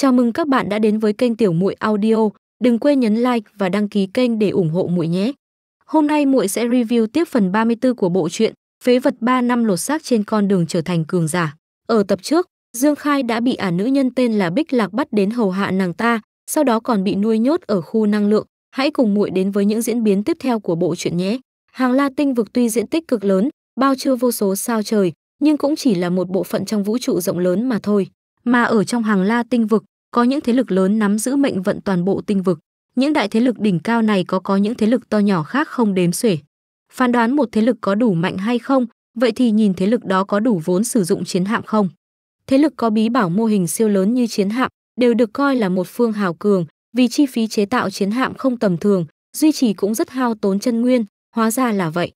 Chào mừng các bạn đã đến với kênh Tiểu Muội Audio. Đừng quên nhấn like và đăng ký kênh để ủng hộ muội nhé. Hôm nay muội sẽ review tiếp phần 34 của bộ truyện Phế vật 3 năm lột xác trên con đường trở thành cường giả. Ở tập trước, Dương Khai đã bị ả à nữ nhân tên là Bích Lạc bắt đến hầu hạ nàng ta, sau đó còn bị nuôi nhốt ở khu năng lượng. Hãy cùng muội đến với những diễn biến tiếp theo của bộ truyện nhé. Hàng La Tinh vực tuy diện tích cực lớn, bao chứa vô số sao trời, nhưng cũng chỉ là một bộ phận trong vũ trụ rộng lớn mà thôi mà ở trong hàng la tinh vực có những thế lực lớn nắm giữ mệnh vận toàn bộ tinh vực những đại thế lực đỉnh cao này có có những thế lực to nhỏ khác không đếm xuể phán đoán một thế lực có đủ mạnh hay không vậy thì nhìn thế lực đó có đủ vốn sử dụng chiến hạm không thế lực có bí bảo mô hình siêu lớn như chiến hạm đều được coi là một phương hào cường vì chi phí chế tạo chiến hạm không tầm thường duy trì cũng rất hao tốn chân nguyên hóa ra là vậy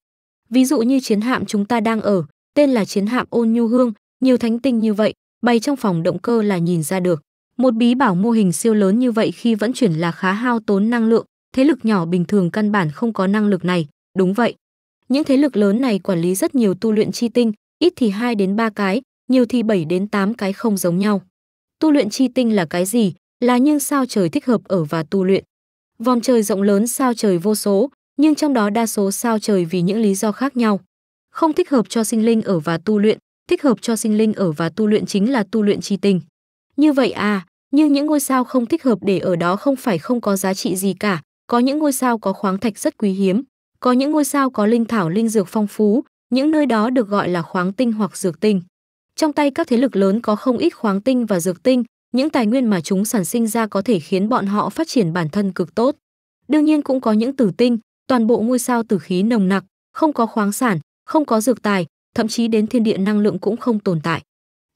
ví dụ như chiến hạm chúng ta đang ở tên là chiến hạm ôn nhu hương nhiều thánh tinh như vậy Bay trong phòng động cơ là nhìn ra được. Một bí bảo mô hình siêu lớn như vậy khi vẫn chuyển là khá hao tốn năng lượng, thế lực nhỏ bình thường căn bản không có năng lực này, đúng vậy. Những thế lực lớn này quản lý rất nhiều tu luyện chi tinh, ít thì 2 đến 3 cái, nhiều thì 7 đến 8 cái không giống nhau. Tu luyện chi tinh là cái gì? Là nhưng sao trời thích hợp ở và tu luyện. Vòng trời rộng lớn sao trời vô số, nhưng trong đó đa số sao trời vì những lý do khác nhau. Không thích hợp cho sinh linh ở và tu luyện, thích hợp cho sinh linh ở và tu luyện chính là tu luyện chi tinh. Như vậy à, nhưng những ngôi sao không thích hợp để ở đó không phải không có giá trị gì cả, có những ngôi sao có khoáng thạch rất quý hiếm, có những ngôi sao có linh thảo linh dược phong phú, những nơi đó được gọi là khoáng tinh hoặc dược tinh. Trong tay các thế lực lớn có không ít khoáng tinh và dược tinh, những tài nguyên mà chúng sản sinh ra có thể khiến bọn họ phát triển bản thân cực tốt. Đương nhiên cũng có những tử tinh, toàn bộ ngôi sao tử khí nồng nặc, không có khoáng sản, không có dược tài, thậm chí đến thiên địa năng lượng cũng không tồn tại.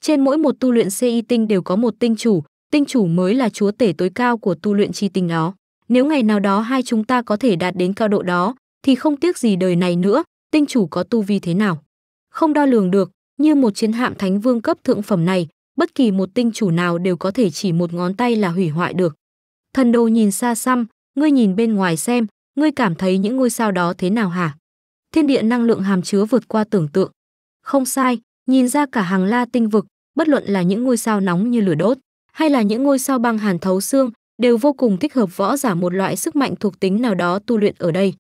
Trên mỗi một tu luyện CI tinh đều có một tinh chủ, tinh chủ mới là chúa tể tối cao của tu luyện chi tinh đó. Nếu ngày nào đó hai chúng ta có thể đạt đến cao độ đó, thì không tiếc gì đời này nữa, tinh chủ có tu vi thế nào. Không đo lường được, như một chiến hạm thánh vương cấp thượng phẩm này, bất kỳ một tinh chủ nào đều có thể chỉ một ngón tay là hủy hoại được. Thần đồ nhìn xa xăm, ngươi nhìn bên ngoài xem, ngươi cảm thấy những ngôi sao đó thế nào hả? Thiên địa năng lượng hàm chứa vượt qua tưởng tượng. Không sai, nhìn ra cả hàng la tinh vực, bất luận là những ngôi sao nóng như lửa đốt, hay là những ngôi sao băng hàn thấu xương, đều vô cùng thích hợp võ giả một loại sức mạnh thuộc tính nào đó tu luyện ở đây.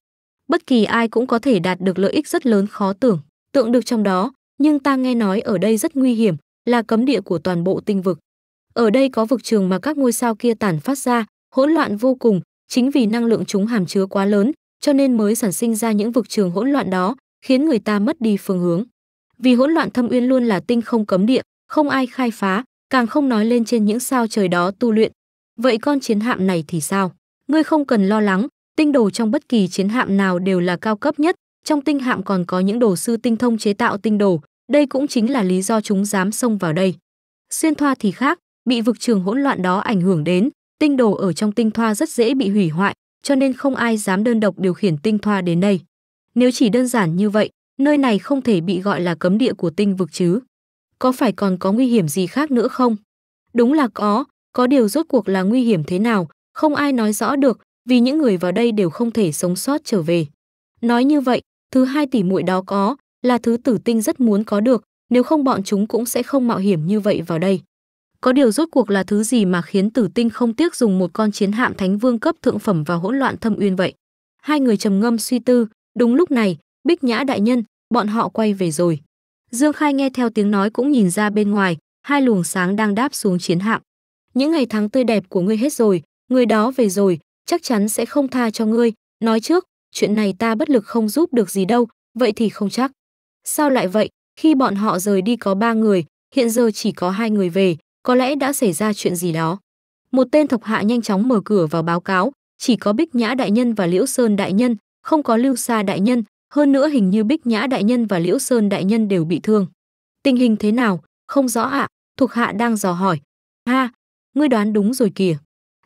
Bất kỳ ai cũng có thể đạt được lợi ích rất lớn khó tưởng, tượng được trong đó, nhưng ta nghe nói ở đây rất nguy hiểm, là cấm địa của toàn bộ tinh vực. Ở đây có vực trường mà các ngôi sao kia tản phát ra, hỗn loạn vô cùng, chính vì năng lượng chúng hàm chứa quá lớn, cho nên mới sản sinh ra những vực trường hỗn loạn đó, khiến người ta mất đi phương hướng vì hỗn loạn thâm uyên luôn là tinh không cấm địa, không ai khai phá, càng không nói lên trên những sao trời đó tu luyện. Vậy con chiến hạm này thì sao? Ngươi không cần lo lắng, tinh đồ trong bất kỳ chiến hạm nào đều là cao cấp nhất, trong tinh hạm còn có những đồ sư tinh thông chế tạo tinh đồ, đây cũng chính là lý do chúng dám xông vào đây. Xuyên thoa thì khác, bị vực trường hỗn loạn đó ảnh hưởng đến, tinh đồ ở trong tinh thoa rất dễ bị hủy hoại, cho nên không ai dám đơn độc điều khiển tinh thoa đến đây. Nếu chỉ đơn giản như vậy, Nơi này không thể bị gọi là cấm địa của tinh vực chứ? Có phải còn có nguy hiểm gì khác nữa không? Đúng là có, có điều rốt cuộc là nguy hiểm thế nào, không ai nói rõ được, vì những người vào đây đều không thể sống sót trở về. Nói như vậy, thứ hai tỷ muội đó có, là thứ tử tinh rất muốn có được, nếu không bọn chúng cũng sẽ không mạo hiểm như vậy vào đây. Có điều rốt cuộc là thứ gì mà khiến tử tinh không tiếc dùng một con chiến hạm thánh vương cấp thượng phẩm vào hỗn loạn thâm uyên vậy? Hai người trầm ngâm suy tư, đúng lúc này, Bích Nhã đại nhân, bọn họ quay về rồi. Dương Khai nghe theo tiếng nói cũng nhìn ra bên ngoài, hai luồng sáng đang đáp xuống chiến hạm. Những ngày tháng tươi đẹp của ngươi hết rồi, người đó về rồi, chắc chắn sẽ không tha cho ngươi. Nói trước, chuyện này ta bất lực không giúp được gì đâu, vậy thì không chắc. Sao lại vậy, khi bọn họ rời đi có ba người, hiện giờ chỉ có hai người về, có lẽ đã xảy ra chuyện gì đó. Một tên thọc hạ nhanh chóng mở cửa vào báo cáo, chỉ có Bích Nhã đại nhân và Liễu Sơn đại nhân, không có Lưu Sa đại nhân, hơn nữa hình như Bích Nhã đại nhân và Liễu Sơn đại nhân đều bị thương. Tình hình thế nào, không rõ ạ, thuộc hạ đang dò hỏi. Ha, ngươi đoán đúng rồi kìa.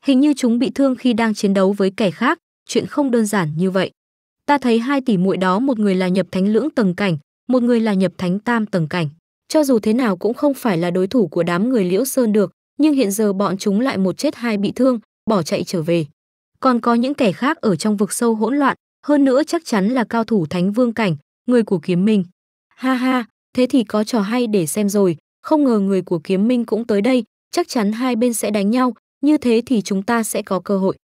Hình như chúng bị thương khi đang chiến đấu với kẻ khác, chuyện không đơn giản như vậy. Ta thấy hai tỷ muội đó một người là nhập thánh lưỡng tầng cảnh, một người là nhập thánh tam tầng cảnh. Cho dù thế nào cũng không phải là đối thủ của đám người Liễu Sơn được, nhưng hiện giờ bọn chúng lại một chết hai bị thương, bỏ chạy trở về. Còn có những kẻ khác ở trong vực sâu hỗn loạn, hơn nữa chắc chắn là cao thủ thánh vương cảnh, người của kiếm minh. Ha ha, thế thì có trò hay để xem rồi, không ngờ người của kiếm minh cũng tới đây, chắc chắn hai bên sẽ đánh nhau, như thế thì chúng ta sẽ có cơ hội.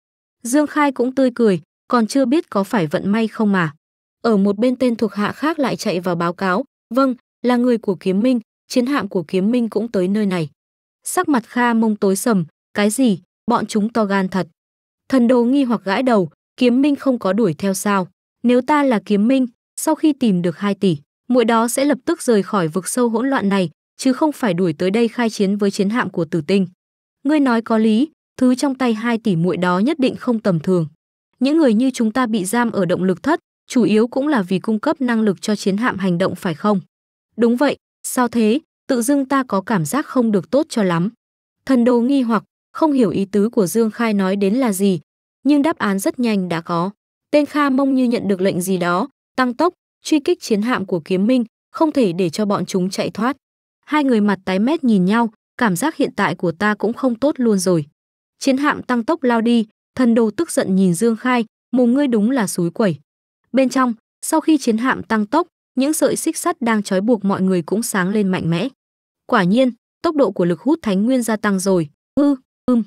Dương Khai cũng tươi cười, còn chưa biết có phải vận may không mà. Ở một bên tên thuộc hạ khác lại chạy vào báo cáo, vâng, là người của kiếm minh, chiến hạm của kiếm minh cũng tới nơi này. Sắc mặt Kha mông tối sầm, cái gì, bọn chúng to gan thật. Thần đồ nghi hoặc gãi đầu, Kiếm Minh không có đuổi theo sao? Nếu ta là Kiếm Minh, sau khi tìm được 2 tỷ, muội đó sẽ lập tức rời khỏi vực sâu hỗn loạn này, chứ không phải đuổi tới đây khai chiến với chiến hạm của Tử Tinh. Ngươi nói có lý, thứ trong tay 2 tỷ muội đó nhất định không tầm thường. Những người như chúng ta bị giam ở động lực thất, chủ yếu cũng là vì cung cấp năng lực cho chiến hạm hành động phải không? Đúng vậy, sao thế, tự dưng ta có cảm giác không được tốt cho lắm. Thần đồ nghi hoặc, không hiểu ý tứ của Dương Khai nói đến là gì, nhưng đáp án rất nhanh đã có. Tên Kha Mông như nhận được lệnh gì đó, tăng tốc, truy kích chiến hạm của Kiếm Minh, không thể để cho bọn chúng chạy thoát. Hai người mặt tái mét nhìn nhau, cảm giác hiện tại của ta cũng không tốt luôn rồi. Chiến hạm tăng tốc lao đi, thần đồ tức giận nhìn Dương Khai, mồm ngươi đúng là suối quẩy. Bên trong, sau khi chiến hạm tăng tốc, những sợi xích sắt đang trói buộc mọi người cũng sáng lên mạnh mẽ. Quả nhiên, tốc độ của lực hút thánh nguyên gia tăng rồi. Ư, ừ, ưm.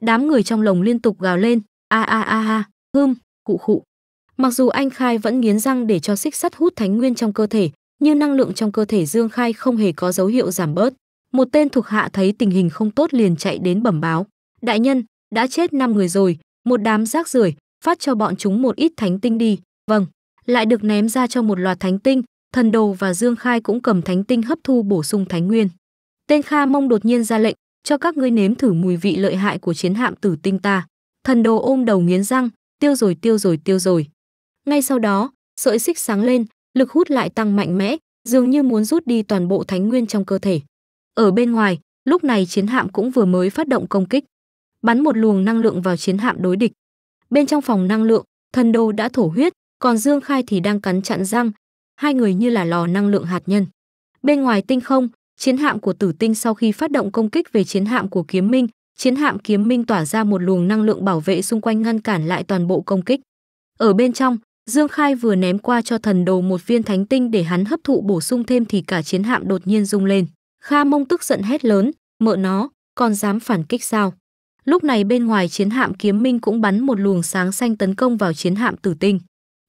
Đám người trong lồng liên tục gào lên, a a a ha hưm cụ khụ mặc dù anh khai vẫn nghiến răng để cho xích sắt hút thánh nguyên trong cơ thể nhưng năng lượng trong cơ thể dương khai không hề có dấu hiệu giảm bớt một tên thuộc hạ thấy tình hình không tốt liền chạy đến bẩm báo đại nhân đã chết năm người rồi một đám rác rưởi phát cho bọn chúng một ít thánh tinh đi vâng lại được ném ra cho một loạt thánh tinh thần đồ và dương khai cũng cầm thánh tinh hấp thu bổ sung thánh nguyên tên kha mông đột nhiên ra lệnh cho các ngươi nếm thử mùi vị lợi hại của chiến hạm tử tinh ta Thần đồ ôm đầu nghiến răng, tiêu rồi tiêu rồi tiêu rồi. Ngay sau đó, sợi xích sáng lên, lực hút lại tăng mạnh mẽ, dường như muốn rút đi toàn bộ thánh nguyên trong cơ thể. Ở bên ngoài, lúc này chiến hạm cũng vừa mới phát động công kích, bắn một luồng năng lượng vào chiến hạm đối địch. Bên trong phòng năng lượng, thần đồ đã thổ huyết, còn Dương Khai thì đang cắn chặn răng, hai người như là lò năng lượng hạt nhân. Bên ngoài tinh không, chiến hạm của Tử Tinh sau khi phát động công kích về chiến hạm của Kiếm Minh, Chiến hạm kiếm minh tỏa ra một luồng năng lượng bảo vệ xung quanh ngăn cản lại toàn bộ công kích. Ở bên trong, Dương Khai vừa ném qua cho thần đồ một viên thánh tinh để hắn hấp thụ bổ sung thêm thì cả chiến hạm đột nhiên rung lên. Kha Mông tức giận hét lớn, mợ nó, còn dám phản kích sao? Lúc này bên ngoài chiến hạm kiếm minh cũng bắn một luồng sáng xanh tấn công vào chiến hạm tử tinh.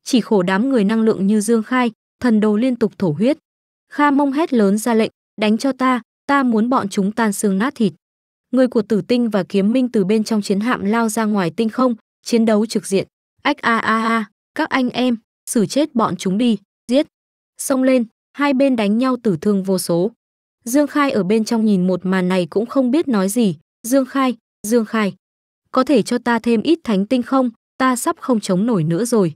Chỉ khổ đám người năng lượng như Dương Khai, thần đồ liên tục thổ huyết. Kha Mông hét lớn ra lệnh, đánh cho ta, ta muốn bọn chúng tan xương nát thịt. Người của Tử Tinh và Kiếm Minh từ bên trong chiến hạm lao ra ngoài tinh không, chiến đấu trực diện. Ách a a a, các anh em, xử chết bọn chúng đi, giết. Xông lên, hai bên đánh nhau tử thương vô số. Dương Khai ở bên trong nhìn một màn này cũng không biết nói gì. Dương Khai, Dương Khai, có thể cho ta thêm ít thánh tinh không? Ta sắp không chống nổi nữa rồi.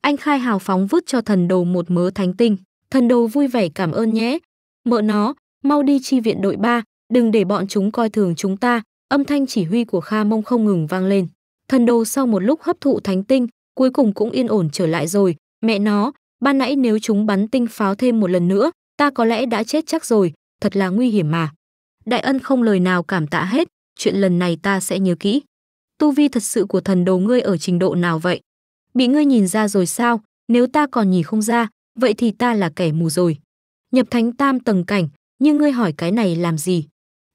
Anh Khai hào phóng vứt cho thần đồ một mớ thánh tinh. Thần đồ vui vẻ cảm ơn nhé. Mợ nó, mau đi chi viện đội ba đừng để bọn chúng coi thường chúng ta, âm thanh chỉ huy của Kha Mông không ngừng vang lên. Thần đồ sau một lúc hấp thụ thánh tinh, cuối cùng cũng yên ổn trở lại rồi, mẹ nó, ban nãy nếu chúng bắn tinh pháo thêm một lần nữa, ta có lẽ đã chết chắc rồi, thật là nguy hiểm mà. Đại ân không lời nào cảm tạ hết, chuyện lần này ta sẽ nhớ kỹ. Tu vi thật sự của thần đồ ngươi ở trình độ nào vậy? Bị ngươi nhìn ra rồi sao? Nếu ta còn nhìn không ra, vậy thì ta là kẻ mù rồi. Nhập thánh tam tầng cảnh, nhưng ngươi hỏi cái này làm gì?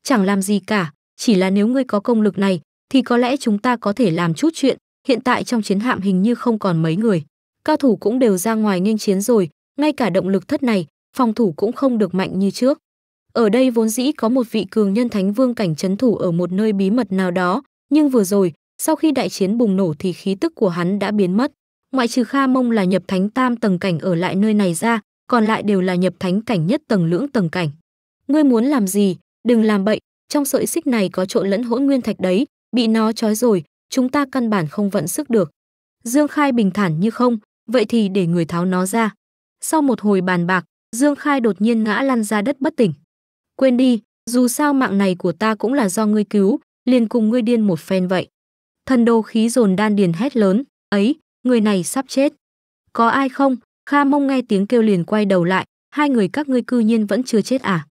chẳng làm gì cả, chỉ là nếu ngươi có công lực này thì có lẽ chúng ta có thể làm chút chuyện, hiện tại trong chiến hạm hình như không còn mấy người. Cao thủ cũng đều ra ngoài nghênh chiến rồi, ngay cả động lực thất này, phòng thủ cũng không được mạnh như trước. Ở đây vốn dĩ có một vị cường nhân thánh vương cảnh trấn thủ ở một nơi bí mật nào đó, nhưng vừa rồi, sau khi đại chiến bùng nổ thì khí tức của hắn đã biến mất. Ngoại trừ Kha Mông là nhập thánh tam tầng cảnh ở lại nơi này ra, còn lại đều là nhập thánh cảnh nhất tầng lưỡng tầng cảnh. Ngươi muốn làm gì, đừng làm bậy, trong sợi xích này có trộn lẫn hỗn nguyên thạch đấy, bị nó trói rồi, chúng ta căn bản không vận sức được. Dương Khai bình thản như không, vậy thì để người tháo nó ra. Sau một hồi bàn bạc, Dương Khai đột nhiên ngã lăn ra đất bất tỉnh. Quên đi, dù sao mạng này của ta cũng là do ngươi cứu, liền cùng ngươi điên một phen vậy. Thần đồ khí dồn đan điền hét lớn, ấy, người này sắp chết. Có ai không? Kha mông nghe tiếng kêu liền quay đầu lại, hai người các ngươi cư nhiên vẫn chưa chết à?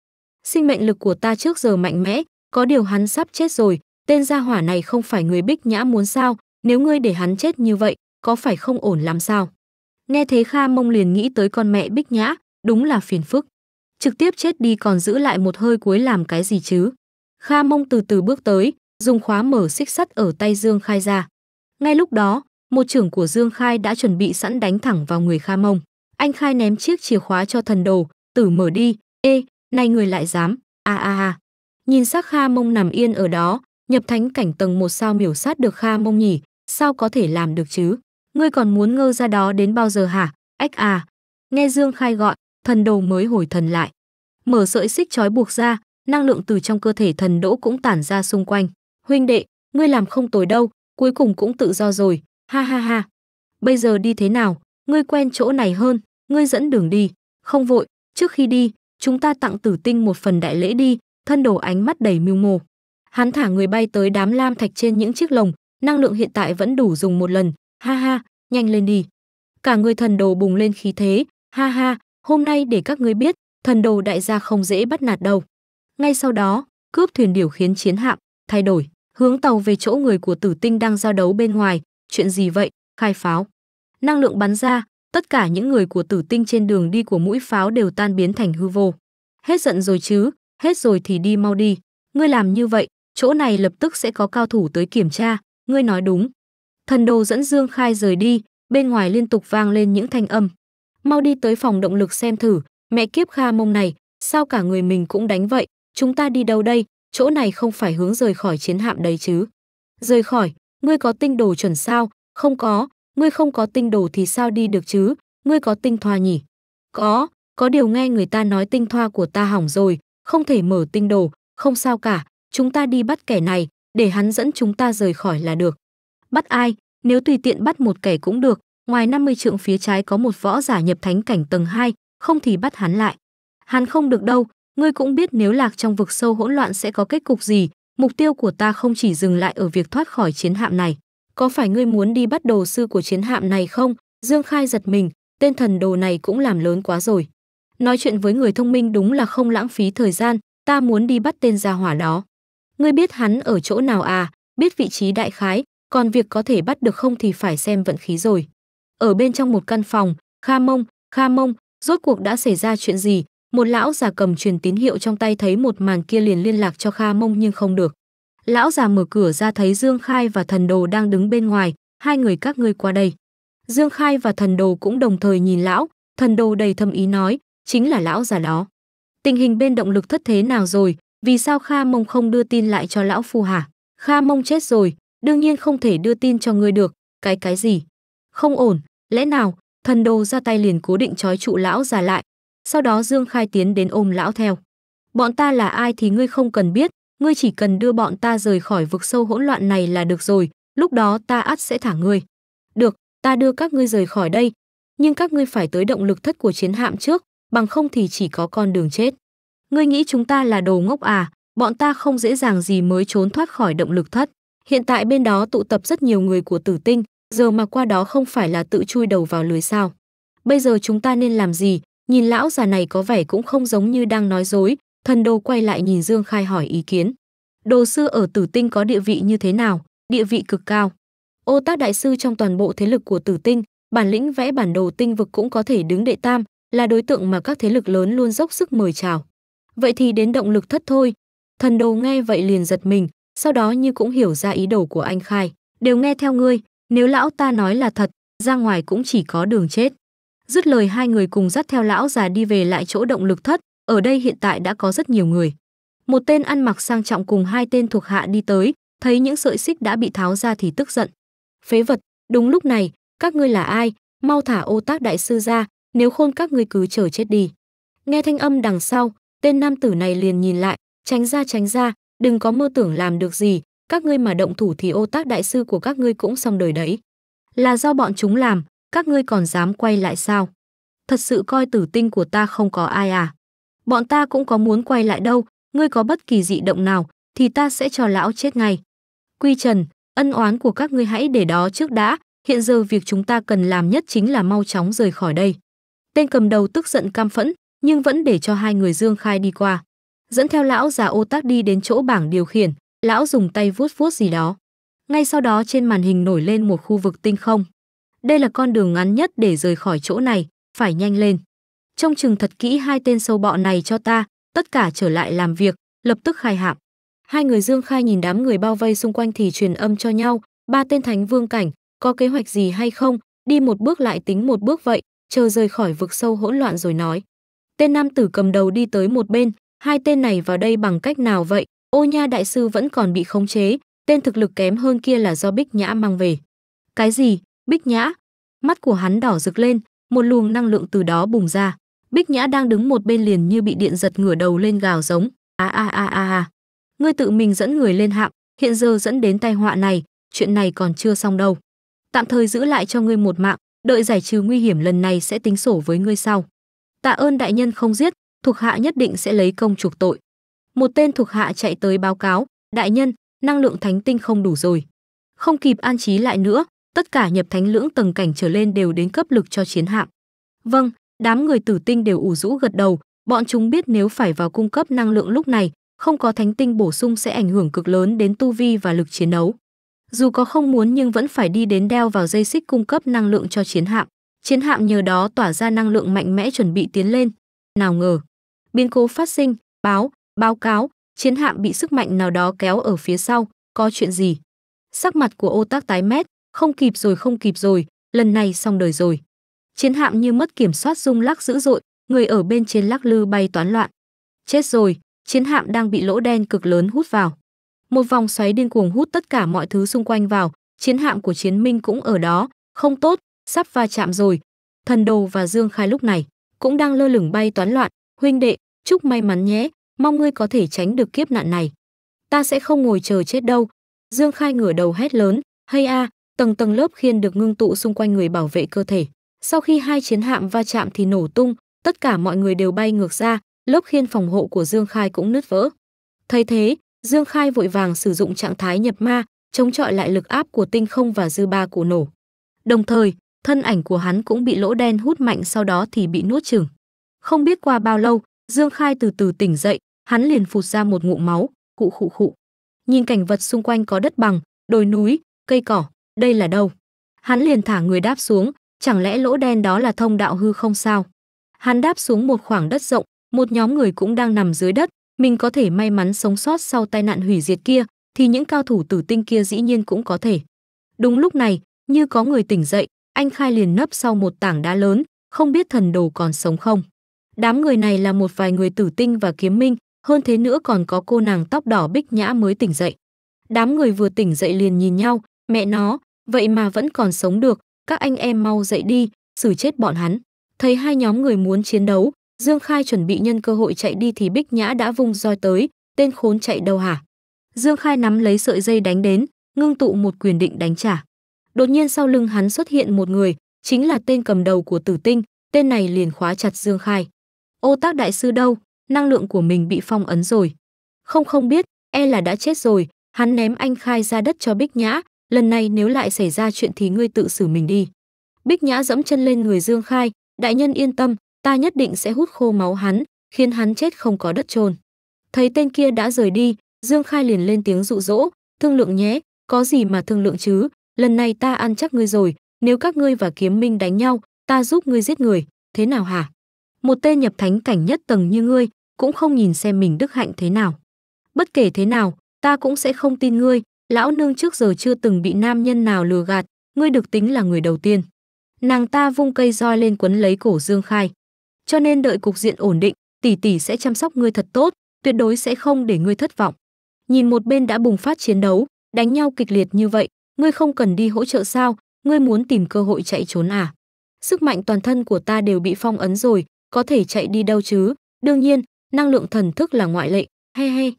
sinh mệnh lực của ta trước giờ mạnh mẽ, có điều hắn sắp chết rồi, tên gia hỏa này không phải người bích nhã muốn sao, nếu ngươi để hắn chết như vậy, có phải không ổn làm sao? Nghe thế Kha Mông liền nghĩ tới con mẹ bích nhã, đúng là phiền phức. Trực tiếp chết đi còn giữ lại một hơi cuối làm cái gì chứ? Kha Mông từ từ bước tới, dùng khóa mở xích sắt ở tay Dương Khai ra. Ngay lúc đó, một trưởng của Dương Khai đã chuẩn bị sẵn đánh thẳng vào người Kha Mông. Anh Khai ném chiếc chìa khóa cho thần đồ, tử mở đi, ê, nay người lại dám, a a a. Nhìn xác Kha Mông nằm yên ở đó, nhập thánh cảnh tầng một sao miểu sát được Kha Mông nhỉ, sao có thể làm được chứ? Ngươi còn muốn ngơ ra đó đến bao giờ hả? Ách à. Nghe Dương Khai gọi, thần đầu mới hồi thần lại. Mở sợi xích trói buộc ra, năng lượng từ trong cơ thể thần đỗ cũng tản ra xung quanh. Huynh đệ, ngươi làm không tồi đâu, cuối cùng cũng tự do rồi, ha ha ha. Bây giờ đi thế nào, ngươi quen chỗ này hơn, ngươi dẫn đường đi, không vội, trước khi đi, chúng ta tặng tử tinh một phần đại lễ đi, thân đồ ánh mắt đầy mưu mô. Hắn thả người bay tới đám lam thạch trên những chiếc lồng, năng lượng hiện tại vẫn đủ dùng một lần, ha ha, nhanh lên đi. Cả người thần đồ bùng lên khí thế, ha ha, hôm nay để các ngươi biết, thần đồ đại gia không dễ bắt nạt đâu. Ngay sau đó, cướp thuyền điều khiến chiến hạm, thay đổi, hướng tàu về chỗ người của tử tinh đang giao đấu bên ngoài, chuyện gì vậy, khai pháo. Năng lượng bắn ra, tất cả những người của tử tinh trên đường đi của mũi pháo đều tan biến thành hư vô. Hết giận rồi chứ, hết rồi thì đi mau đi. Ngươi làm như vậy, chỗ này lập tức sẽ có cao thủ tới kiểm tra, ngươi nói đúng. Thần đồ dẫn Dương Khai rời đi, bên ngoài liên tục vang lên những thanh âm. Mau đi tới phòng động lực xem thử, mẹ kiếp Kha mông này, sao cả người mình cũng đánh vậy, chúng ta đi đâu đây, chỗ này không phải hướng rời khỏi chiến hạm đấy chứ. Rời khỏi, ngươi có tinh đồ chuẩn sao, không có, ngươi không có tinh đồ thì sao đi được chứ, ngươi có tinh thoa nhỉ? Có, có điều nghe người ta nói tinh thoa của ta hỏng rồi, không thể mở tinh đồ, không sao cả, chúng ta đi bắt kẻ này, để hắn dẫn chúng ta rời khỏi là được. Bắt ai, nếu tùy tiện bắt một kẻ cũng được, ngoài 50 trượng phía trái có một võ giả nhập thánh cảnh tầng 2, không thì bắt hắn lại. Hắn không được đâu, ngươi cũng biết nếu lạc trong vực sâu hỗn loạn sẽ có kết cục gì, mục tiêu của ta không chỉ dừng lại ở việc thoát khỏi chiến hạm này có phải ngươi muốn đi bắt đồ sư của chiến hạm này không? Dương Khai giật mình, tên thần đồ này cũng làm lớn quá rồi. Nói chuyện với người thông minh đúng là không lãng phí thời gian, ta muốn đi bắt tên gia hỏa đó. Ngươi biết hắn ở chỗ nào à, biết vị trí đại khái, còn việc có thể bắt được không thì phải xem vận khí rồi. Ở bên trong một căn phòng, Kha Mông, Kha Mông, rốt cuộc đã xảy ra chuyện gì? Một lão già cầm truyền tín hiệu trong tay thấy một màn kia liền liên lạc cho Kha Mông nhưng không được. Lão già mở cửa ra thấy Dương Khai và thần đồ đang đứng bên ngoài, hai người các ngươi qua đây. Dương Khai và thần đồ cũng đồng thời nhìn lão, thần đồ đầy thâm ý nói, chính là lão già đó. Tình hình bên động lực thất thế nào rồi, vì sao Kha Mông không đưa tin lại cho lão phu hả? Kha Mông chết rồi, đương nhiên không thể đưa tin cho ngươi được, cái cái gì? Không ổn, lẽ nào? Thần đồ ra tay liền cố định trói trụ lão già lại, sau đó Dương Khai tiến đến ôm lão theo. Bọn ta là ai thì ngươi không cần biết, ngươi chỉ cần đưa bọn ta rời khỏi vực sâu hỗn loạn này là được rồi, lúc đó ta ắt sẽ thả ngươi. Được, ta đưa các ngươi rời khỏi đây, nhưng các ngươi phải tới động lực thất của chiến hạm trước, bằng không thì chỉ có con đường chết. Ngươi nghĩ chúng ta là đồ ngốc à, bọn ta không dễ dàng gì mới trốn thoát khỏi động lực thất. Hiện tại bên đó tụ tập rất nhiều người của tử tinh, giờ mà qua đó không phải là tự chui đầu vào lưới sao. Bây giờ chúng ta nên làm gì, nhìn lão già này có vẻ cũng không giống như đang nói dối, Thần đồ quay lại nhìn Dương Khai hỏi ý kiến. Đồ sư ở tử tinh có địa vị như thế nào? Địa vị cực cao. Ô tác đại sư trong toàn bộ thế lực của tử tinh, bản lĩnh vẽ bản đồ tinh vực cũng có thể đứng đệ tam, là đối tượng mà các thế lực lớn luôn dốc sức mời chào. Vậy thì đến động lực thất thôi. Thần đồ nghe vậy liền giật mình, sau đó như cũng hiểu ra ý đồ của anh Khai. Đều nghe theo ngươi, nếu lão ta nói là thật, ra ngoài cũng chỉ có đường chết. Dứt lời hai người cùng dắt theo lão già đi về lại chỗ động lực thất, ở đây hiện tại đã có rất nhiều người. Một tên ăn mặc sang trọng cùng hai tên thuộc hạ đi tới, thấy những sợi xích đã bị tháo ra thì tức giận. Phế vật, đúng lúc này, các ngươi là ai, mau thả ô tác đại sư ra, nếu khôn các ngươi cứ chờ chết đi. Nghe thanh âm đằng sau, tên nam tử này liền nhìn lại, tránh ra tránh ra, đừng có mơ tưởng làm được gì, các ngươi mà động thủ thì ô tác đại sư của các ngươi cũng xong đời đấy. Là do bọn chúng làm, các ngươi còn dám quay lại sao? Thật sự coi tử tinh của ta không có ai à? bọn ta cũng có muốn quay lại đâu, ngươi có bất kỳ dị động nào, thì ta sẽ cho lão chết ngay. Quy Trần, ân oán của các ngươi hãy để đó trước đã, hiện giờ việc chúng ta cần làm nhất chính là mau chóng rời khỏi đây. Tên cầm đầu tức giận cam phẫn, nhưng vẫn để cho hai người Dương Khai đi qua. Dẫn theo lão già ô tác đi đến chỗ bảng điều khiển, lão dùng tay vuốt vuốt gì đó. Ngay sau đó trên màn hình nổi lên một khu vực tinh không. Đây là con đường ngắn nhất để rời khỏi chỗ này, phải nhanh lên. Trông chừng thật kỹ hai tên sâu bọ này cho ta, tất cả trở lại làm việc, lập tức khai hạm. Hai người Dương Khai nhìn đám người bao vây xung quanh thì truyền âm cho nhau, ba tên thánh vương cảnh, có kế hoạch gì hay không, đi một bước lại tính một bước vậy, chờ rời khỏi vực sâu hỗn loạn rồi nói. Tên nam tử cầm đầu đi tới một bên, hai tên này vào đây bằng cách nào vậy, ô nha đại sư vẫn còn bị khống chế, tên thực lực kém hơn kia là do Bích Nhã mang về. Cái gì, Bích Nhã? Mắt của hắn đỏ rực lên, một luồng năng lượng từ đó bùng ra. Bích Nhã đang đứng một bên liền như bị điện giật ngửa đầu lên gào giống, a a a a a. Ngươi tự mình dẫn người lên hạng, hiện giờ dẫn đến tai họa này, chuyện này còn chưa xong đâu. Tạm thời giữ lại cho ngươi một mạng, đợi giải trừ nguy hiểm lần này sẽ tính sổ với ngươi sau. Tạ ơn đại nhân không giết, thuộc hạ nhất định sẽ lấy công trục tội. Một tên thuộc hạ chạy tới báo cáo, đại nhân, năng lượng thánh tinh không đủ rồi. Không kịp an trí lại nữa, tất cả nhập thánh lưỡng tầng cảnh trở lên đều đến cấp lực cho chiến hạm. Vâng, đám người tử tinh đều ủ rũ gật đầu, bọn chúng biết nếu phải vào cung cấp năng lượng lúc này, không có thánh tinh bổ sung sẽ ảnh hưởng cực lớn đến tu vi và lực chiến đấu. Dù có không muốn nhưng vẫn phải đi đến đeo vào dây xích cung cấp năng lượng cho chiến hạm. Chiến hạm nhờ đó tỏa ra năng lượng mạnh mẽ chuẩn bị tiến lên. Nào ngờ, biến cố phát sinh, báo, báo cáo, chiến hạm bị sức mạnh nào đó kéo ở phía sau, có chuyện gì? Sắc mặt của ô tác tái mét, không kịp rồi không kịp rồi, lần này xong đời rồi chiến hạm như mất kiểm soát rung lắc dữ dội người ở bên trên lắc lư bay toán loạn chết rồi chiến hạm đang bị lỗ đen cực lớn hút vào một vòng xoáy điên cuồng hút tất cả mọi thứ xung quanh vào chiến hạm của chiến minh cũng ở đó không tốt sắp va chạm rồi thần đồ và dương khai lúc này cũng đang lơ lửng bay toán loạn huynh đệ chúc may mắn nhé mong ngươi có thể tránh được kiếp nạn này ta sẽ không ngồi chờ chết đâu dương khai ngửa đầu hét lớn hay a à, tầng tầng lớp khiên được ngưng tụ xung quanh người bảo vệ cơ thể sau khi hai chiến hạm va chạm thì nổ tung, tất cả mọi người đều bay ngược ra, lớp khiên phòng hộ của Dương Khai cũng nứt vỡ. Thấy thế, Dương Khai vội vàng sử dụng trạng thái nhập ma, chống chọi lại lực áp của tinh không và dư ba của nổ. Đồng thời, thân ảnh của hắn cũng bị lỗ đen hút mạnh sau đó thì bị nuốt chửng. Không biết qua bao lâu, Dương Khai từ từ tỉnh dậy, hắn liền phụt ra một ngụm máu, cụ khụ khụ. Nhìn cảnh vật xung quanh có đất bằng, đồi núi, cây cỏ, đây là đâu? Hắn liền thả người đáp xuống, chẳng lẽ lỗ đen đó là thông đạo hư không sao? Hắn đáp xuống một khoảng đất rộng, một nhóm người cũng đang nằm dưới đất, mình có thể may mắn sống sót sau tai nạn hủy diệt kia, thì những cao thủ tử tinh kia dĩ nhiên cũng có thể. Đúng lúc này, như có người tỉnh dậy, anh Khai liền nấp sau một tảng đá lớn, không biết thần đồ còn sống không. Đám người này là một vài người tử tinh và kiếm minh, hơn thế nữa còn có cô nàng tóc đỏ bích nhã mới tỉnh dậy. Đám người vừa tỉnh dậy liền nhìn nhau, mẹ nó, vậy mà vẫn còn sống được, các anh em mau dậy đi, xử chết bọn hắn. Thấy hai nhóm người muốn chiến đấu, Dương Khai chuẩn bị nhân cơ hội chạy đi thì Bích Nhã đã vùng roi tới, tên khốn chạy đâu hả? Dương Khai nắm lấy sợi dây đánh đến, ngưng tụ một quyền định đánh trả. Đột nhiên sau lưng hắn xuất hiện một người, chính là tên cầm đầu của Tử Tinh, tên này liền khóa chặt Dương Khai. Ô tác đại sư đâu, năng lượng của mình bị phong ấn rồi. Không không biết, e là đã chết rồi, hắn ném anh Khai ra đất cho Bích Nhã, lần này nếu lại xảy ra chuyện thì ngươi tự xử mình đi. Bích Nhã dẫm chân lên người Dương Khai, đại nhân yên tâm, ta nhất định sẽ hút khô máu hắn, khiến hắn chết không có đất chôn. Thấy tên kia đã rời đi, Dương Khai liền lên tiếng dụ dỗ, thương lượng nhé, có gì mà thương lượng chứ, lần này ta ăn chắc ngươi rồi, nếu các ngươi và kiếm minh đánh nhau, ta giúp ngươi giết người, thế nào hả? Một tên nhập thánh cảnh nhất tầng như ngươi, cũng không nhìn xem mình đức hạnh thế nào. Bất kể thế nào, ta cũng sẽ không tin ngươi, lão nương trước giờ chưa từng bị nam nhân nào lừa gạt, ngươi được tính là người đầu tiên. Nàng ta vung cây roi lên quấn lấy cổ Dương Khai. Cho nên đợi cục diện ổn định, tỷ tỷ sẽ chăm sóc ngươi thật tốt, tuyệt đối sẽ không để ngươi thất vọng. Nhìn một bên đã bùng phát chiến đấu, đánh nhau kịch liệt như vậy, ngươi không cần đi hỗ trợ sao, ngươi muốn tìm cơ hội chạy trốn à? Sức mạnh toàn thân của ta đều bị phong ấn rồi, có thể chạy đi đâu chứ? Đương nhiên, năng lượng thần thức là ngoại lệ, he he.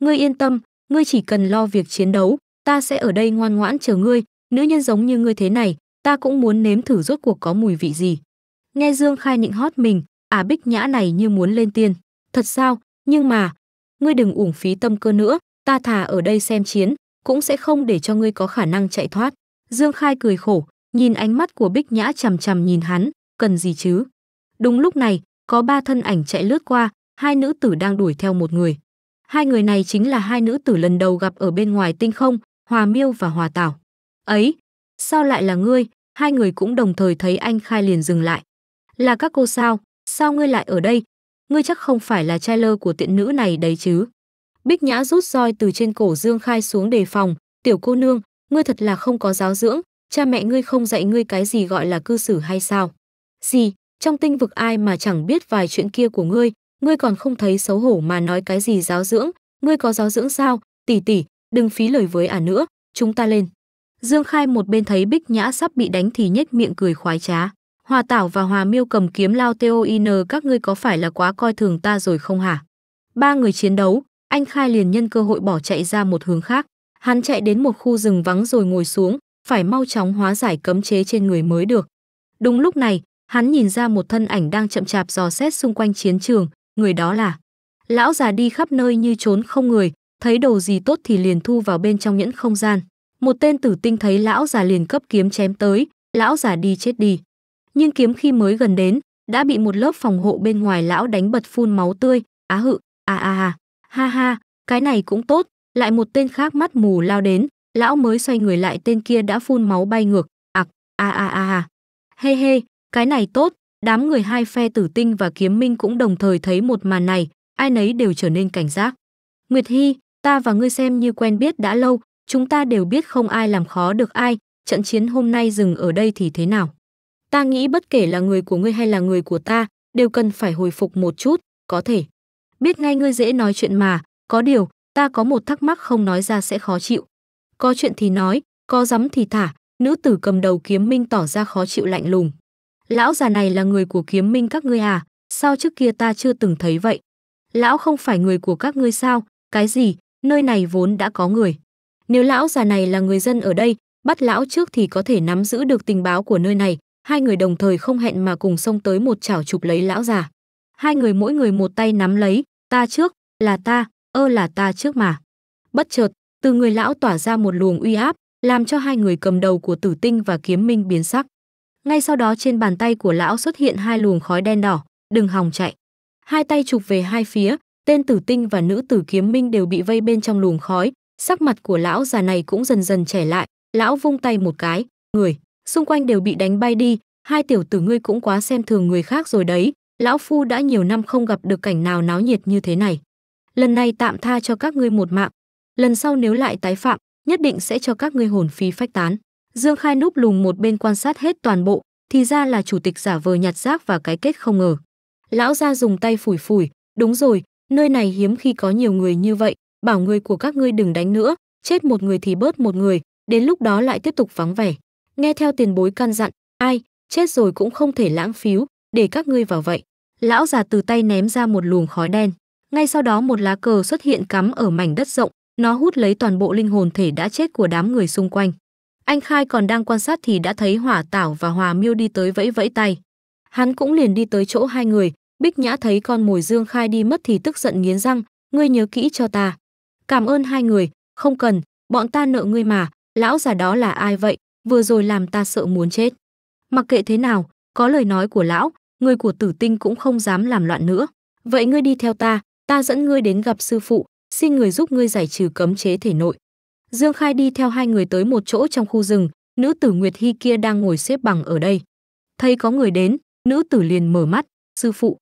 Ngươi yên tâm, ngươi chỉ cần lo việc chiến đấu, ta sẽ ở đây ngoan ngoãn chờ ngươi, nữ nhân giống như ngươi thế này, ta cũng muốn nếm thử rốt cuộc có mùi vị gì. Nghe Dương Khai nịnh hót mình, à bích nhã này như muốn lên tiên. Thật sao, nhưng mà, ngươi đừng uổng phí tâm cơ nữa, ta thà ở đây xem chiến, cũng sẽ không để cho ngươi có khả năng chạy thoát. Dương Khai cười khổ, nhìn ánh mắt của bích nhã chằm chằm nhìn hắn, cần gì chứ. Đúng lúc này, có ba thân ảnh chạy lướt qua, hai nữ tử đang đuổi theo một người. Hai người này chính là hai nữ tử lần đầu gặp ở bên ngoài tinh không, Hòa Miêu và Hòa Tảo. Ấy, sao lại là ngươi? Hai người cũng đồng thời thấy anh Khai liền dừng lại. Là các cô sao? Sao ngươi lại ở đây? Ngươi chắc không phải là trai lơ của tiện nữ này đấy chứ? Bích Nhã rút roi từ trên cổ Dương Khai xuống đề phòng, "Tiểu cô nương, ngươi thật là không có giáo dưỡng, cha mẹ ngươi không dạy ngươi cái gì gọi là cư xử hay sao?" "Gì? Trong tinh vực ai mà chẳng biết vài chuyện kia của ngươi, ngươi còn không thấy xấu hổ mà nói cái gì giáo dưỡng, ngươi có giáo dưỡng sao? Tỷ tỷ, đừng phí lời với ả à nữa, chúng ta lên. Dương Khai một bên thấy Bích Nhã sắp bị đánh thì nhếch miệng cười khoái trá. Hòa Tảo và Hòa Miêu cầm kiếm lao TOIN các ngươi có phải là quá coi thường ta rồi không hả? Ba người chiến đấu, anh Khai liền nhân cơ hội bỏ chạy ra một hướng khác. Hắn chạy đến một khu rừng vắng rồi ngồi xuống, phải mau chóng hóa giải cấm chế trên người mới được. Đúng lúc này, hắn nhìn ra một thân ảnh đang chậm chạp dò xét xung quanh chiến trường, người đó là lão già đi khắp nơi như trốn không người thấy đồ gì tốt thì liền thu vào bên trong nhẫn không gian một tên tử tinh thấy lão già liền cấp kiếm chém tới lão già đi chết đi nhưng kiếm khi mới gần đến đã bị một lớp phòng hộ bên ngoài lão đánh bật phun máu tươi á hự a a a ha ha cái này cũng tốt lại một tên khác mắt mù lao đến lão mới xoay người lại tên kia đã phun máu bay ngược ạc a a a ha hê hê cái này tốt Đám người hai phe tử tinh và kiếm minh cũng đồng thời thấy một màn này, ai nấy đều trở nên cảnh giác. Nguyệt Hy, ta và ngươi xem như quen biết đã lâu, chúng ta đều biết không ai làm khó được ai, trận chiến hôm nay dừng ở đây thì thế nào? Ta nghĩ bất kể là người của ngươi hay là người của ta, đều cần phải hồi phục một chút, có thể. Biết ngay ngươi dễ nói chuyện mà, có điều, ta có một thắc mắc không nói ra sẽ khó chịu. Có chuyện thì nói, có dám thì thả, nữ tử cầm đầu kiếm minh tỏ ra khó chịu lạnh lùng lão già này là người của kiếm minh các ngươi à sao trước kia ta chưa từng thấy vậy lão không phải người của các ngươi sao cái gì nơi này vốn đã có người nếu lão già này là người dân ở đây bắt lão trước thì có thể nắm giữ được tình báo của nơi này hai người đồng thời không hẹn mà cùng xông tới một chảo chụp lấy lão già hai người mỗi người một tay nắm lấy ta trước là ta ơ là ta trước mà bất chợt từ người lão tỏa ra một luồng uy áp làm cho hai người cầm đầu của tử tinh và kiếm minh biến sắc ngay sau đó trên bàn tay của lão xuất hiện hai luồng khói đen đỏ đừng hòng chạy hai tay chụp về hai phía tên tử tinh và nữ tử kiếm minh đều bị vây bên trong luồng khói sắc mặt của lão già này cũng dần dần trẻ lại lão vung tay một cái người xung quanh đều bị đánh bay đi hai tiểu tử ngươi cũng quá xem thường người khác rồi đấy lão phu đã nhiều năm không gặp được cảnh nào náo nhiệt như thế này lần này tạm tha cho các ngươi một mạng lần sau nếu lại tái phạm nhất định sẽ cho các ngươi hồn phi phách tán Dương Khai núp lùng một bên quan sát hết toàn bộ, thì ra là chủ tịch giả vờ nhặt rác và cái kết không ngờ. Lão ra dùng tay phủi phủi, đúng rồi, nơi này hiếm khi có nhiều người như vậy, bảo người của các ngươi đừng đánh nữa, chết một người thì bớt một người, đến lúc đó lại tiếp tục vắng vẻ. Nghe theo tiền bối căn dặn, ai, chết rồi cũng không thể lãng phíu, để các ngươi vào vậy. Lão già từ tay ném ra một luồng khói đen, ngay sau đó một lá cờ xuất hiện cắm ở mảnh đất rộng, nó hút lấy toàn bộ linh hồn thể đã chết của đám người xung quanh. Anh Khai còn đang quan sát thì đã thấy Hỏa Tảo và Hòa Miêu đi tới vẫy vẫy tay. Hắn cũng liền đi tới chỗ hai người, Bích Nhã thấy con mồi Dương Khai đi mất thì tức giận nghiến răng, ngươi nhớ kỹ cho ta. Cảm ơn hai người, không cần, bọn ta nợ ngươi mà, lão già đó là ai vậy, vừa rồi làm ta sợ muốn chết. Mặc kệ thế nào, có lời nói của lão, người của tử tinh cũng không dám làm loạn nữa. Vậy ngươi đi theo ta, ta dẫn ngươi đến gặp sư phụ, xin người giúp ngươi giải trừ cấm chế thể nội. Dương Khai đi theo hai người tới một chỗ trong khu rừng, nữ tử Nguyệt Hy kia đang ngồi xếp bằng ở đây. Thấy có người đến, nữ tử liền mở mắt, sư phụ.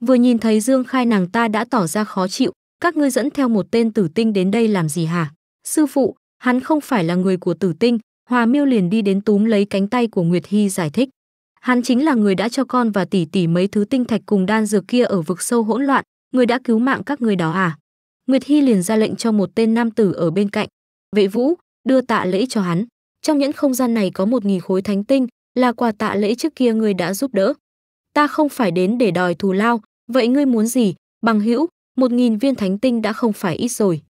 Vừa nhìn thấy Dương Khai nàng ta đã tỏ ra khó chịu, các ngươi dẫn theo một tên tử tinh đến đây làm gì hả? Sư phụ, hắn không phải là người của tử tinh, Hòa Miêu liền đi đến túm lấy cánh tay của Nguyệt Hy giải thích. Hắn chính là người đã cho con và tỷ tỷ mấy thứ tinh thạch cùng đan dược kia ở vực sâu hỗn loạn, người đã cứu mạng các người đó à? Nguyệt Hy liền ra lệnh cho một tên nam tử ở bên cạnh, vệ vũ đưa tạ lễ cho hắn trong nhẫn không gian này có một nghìn khối thánh tinh là quà tạ lễ trước kia ngươi đã giúp đỡ ta không phải đến để đòi thù lao vậy ngươi muốn gì bằng hữu một nghìn viên thánh tinh đã không phải ít rồi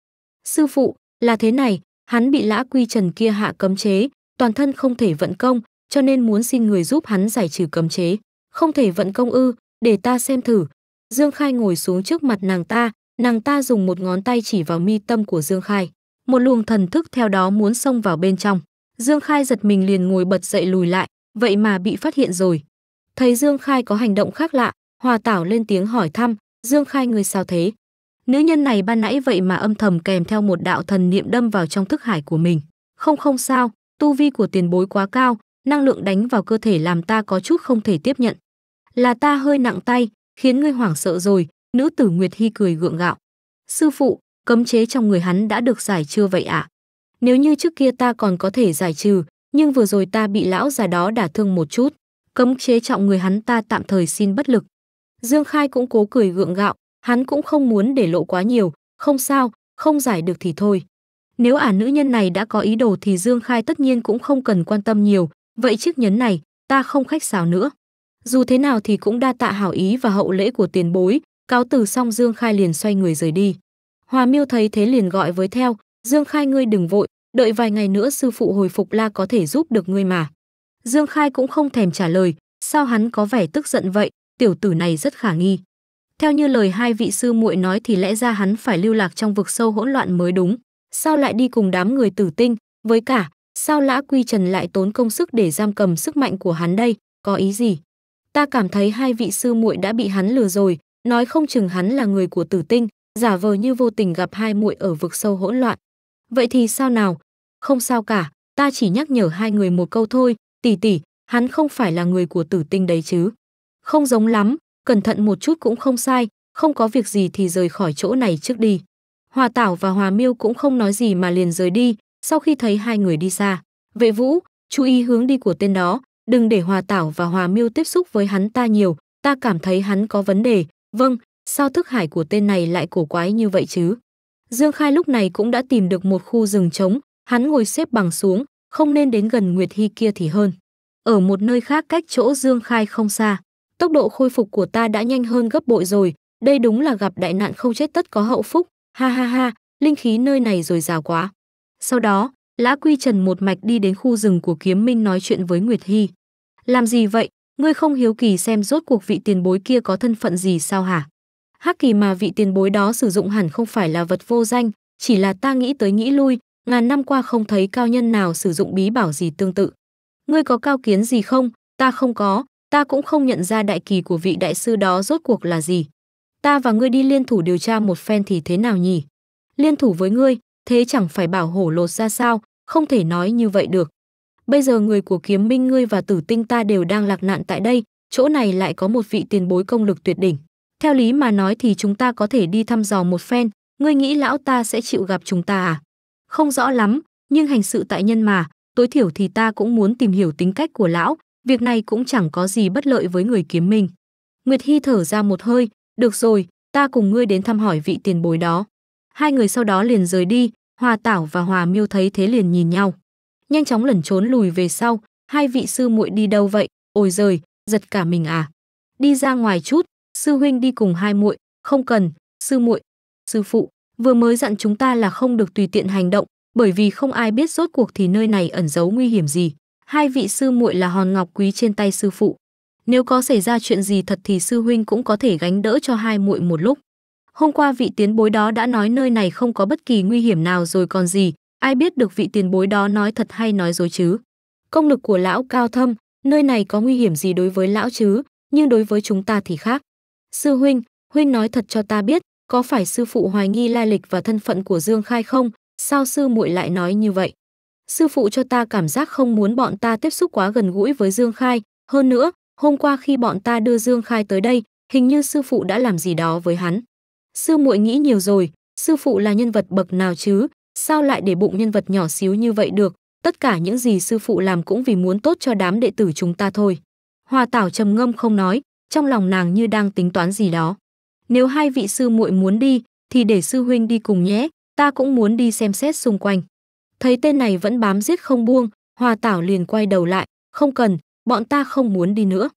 sư phụ là thế này hắn bị lã quy trần kia hạ cấm chế toàn thân không thể vận công cho nên muốn xin người giúp hắn giải trừ cấm chế không thể vận công ư để ta xem thử dương khai ngồi xuống trước mặt nàng ta nàng ta dùng một ngón tay chỉ vào mi tâm của dương khai một luồng thần thức theo đó muốn xông vào bên trong. Dương Khai giật mình liền ngồi bật dậy lùi lại, vậy mà bị phát hiện rồi. Thấy Dương Khai có hành động khác lạ, Hòa Tảo lên tiếng hỏi thăm, "Dương Khai người sao thế?" Nữ nhân này ban nãy vậy mà âm thầm kèm theo một đạo thần niệm đâm vào trong thức hải của mình. "Không không sao, tu vi của tiền bối quá cao, năng lượng đánh vào cơ thể làm ta có chút không thể tiếp nhận. Là ta hơi nặng tay, khiến ngươi hoảng sợ rồi." Nữ tử Nguyệt Hi cười gượng gạo. "Sư phụ, cấm chế trong người hắn đã được giải chưa vậy ạ? À? Nếu như trước kia ta còn có thể giải trừ, nhưng vừa rồi ta bị lão già đó đả thương một chút, cấm chế trọng người hắn ta tạm thời xin bất lực. Dương Khai cũng cố cười gượng gạo, hắn cũng không muốn để lộ quá nhiều, không sao, không giải được thì thôi. Nếu ả à, nữ nhân này đã có ý đồ thì Dương Khai tất nhiên cũng không cần quan tâm nhiều, vậy chiếc nhấn này, ta không khách sáo nữa. Dù thế nào thì cũng đa tạ hảo ý và hậu lễ của tiền bối, cáo từ xong Dương Khai liền xoay người rời đi. Hòa Miêu thấy thế liền gọi với theo, "Dương Khai ngươi đừng vội, đợi vài ngày nữa sư phụ hồi phục la có thể giúp được ngươi mà." Dương Khai cũng không thèm trả lời, sao hắn có vẻ tức giận vậy, tiểu tử này rất khả nghi. Theo như lời hai vị sư muội nói thì lẽ ra hắn phải lưu lạc trong vực sâu hỗn loạn mới đúng, sao lại đi cùng đám người tử tinh, với cả, sao Lã Quy Trần lại tốn công sức để giam cầm sức mạnh của hắn đây, có ý gì? Ta cảm thấy hai vị sư muội đã bị hắn lừa rồi, nói không chừng hắn là người của tử tinh, giả vờ như vô tình gặp hai muội ở vực sâu hỗn loạn. Vậy thì sao nào? Không sao cả, ta chỉ nhắc nhở hai người một câu thôi, tỷ tỷ, hắn không phải là người của tử tinh đấy chứ. Không giống lắm, cẩn thận một chút cũng không sai, không có việc gì thì rời khỏi chỗ này trước đi. Hòa Tảo và Hòa Miêu cũng không nói gì mà liền rời đi, sau khi thấy hai người đi xa. Vệ Vũ, chú ý hướng đi của tên đó, đừng để Hòa Tảo và Hòa Miêu tiếp xúc với hắn ta nhiều, ta cảm thấy hắn có vấn đề. Vâng, Sao thức hải của tên này lại cổ quái như vậy chứ? Dương Khai lúc này cũng đã tìm được một khu rừng trống, hắn ngồi xếp bằng xuống, không nên đến gần Nguyệt Hy kia thì hơn. Ở một nơi khác cách chỗ Dương Khai không xa, tốc độ khôi phục của ta đã nhanh hơn gấp bội rồi, đây đúng là gặp đại nạn không chết tất có hậu phúc, ha ha ha, linh khí nơi này rồi dào quá. Sau đó, Lã Quy Trần một mạch đi đến khu rừng của Kiếm Minh nói chuyện với Nguyệt Hy. Làm gì vậy? Ngươi không hiếu kỳ xem rốt cuộc vị tiền bối kia có thân phận gì sao hả? hắc kỳ mà vị tiền bối đó sử dụng hẳn không phải là vật vô danh, chỉ là ta nghĩ tới nghĩ lui, ngàn năm qua không thấy cao nhân nào sử dụng bí bảo gì tương tự. Ngươi có cao kiến gì không? Ta không có, ta cũng không nhận ra đại kỳ của vị đại sư đó rốt cuộc là gì. Ta và ngươi đi liên thủ điều tra một phen thì thế nào nhỉ? Liên thủ với ngươi, thế chẳng phải bảo hổ lột ra sao, không thể nói như vậy được. Bây giờ người của kiếm minh ngươi và tử tinh ta đều đang lạc nạn tại đây, chỗ này lại có một vị tiền bối công lực tuyệt đỉnh. Theo lý mà nói thì chúng ta có thể đi thăm dò một phen, ngươi nghĩ lão ta sẽ chịu gặp chúng ta à? Không rõ lắm, nhưng hành sự tại nhân mà, tối thiểu thì ta cũng muốn tìm hiểu tính cách của lão, việc này cũng chẳng có gì bất lợi với người kiếm mình. Nguyệt Hy thở ra một hơi, được rồi, ta cùng ngươi đến thăm hỏi vị tiền bối đó. Hai người sau đó liền rời đi, Hòa Tảo và Hòa Miêu thấy thế liền nhìn nhau. Nhanh chóng lẩn trốn lùi về sau, hai vị sư muội đi đâu vậy? Ôi giời, giật cả mình à. Đi ra ngoài chút, sư huynh đi cùng hai muội, không cần, sư muội, sư phụ, vừa mới dặn chúng ta là không được tùy tiện hành động, bởi vì không ai biết rốt cuộc thì nơi này ẩn giấu nguy hiểm gì. Hai vị sư muội là hòn ngọc quý trên tay sư phụ. Nếu có xảy ra chuyện gì thật thì sư huynh cũng có thể gánh đỡ cho hai muội một lúc. Hôm qua vị tiến bối đó đã nói nơi này không có bất kỳ nguy hiểm nào rồi còn gì, ai biết được vị tiền bối đó nói thật hay nói dối chứ. Công lực của lão cao thâm, nơi này có nguy hiểm gì đối với lão chứ, nhưng đối với chúng ta thì khác. Sư huynh, huynh nói thật cho ta biết, có phải sư phụ hoài nghi lai lịch và thân phận của Dương Khai không? Sao sư muội lại nói như vậy? Sư phụ cho ta cảm giác không muốn bọn ta tiếp xúc quá gần gũi với Dương Khai. Hơn nữa, hôm qua khi bọn ta đưa Dương Khai tới đây, hình như sư phụ đã làm gì đó với hắn. Sư muội nghĩ nhiều rồi, sư phụ là nhân vật bậc nào chứ? Sao lại để bụng nhân vật nhỏ xíu như vậy được? Tất cả những gì sư phụ làm cũng vì muốn tốt cho đám đệ tử chúng ta thôi. Hòa Tảo trầm ngâm không nói, trong lòng nàng như đang tính toán gì đó. Nếu hai vị sư muội muốn đi, thì để sư huynh đi cùng nhé, ta cũng muốn đi xem xét xung quanh. Thấy tên này vẫn bám giết không buông, hòa Tảo liền quay đầu lại, không cần, bọn ta không muốn đi nữa.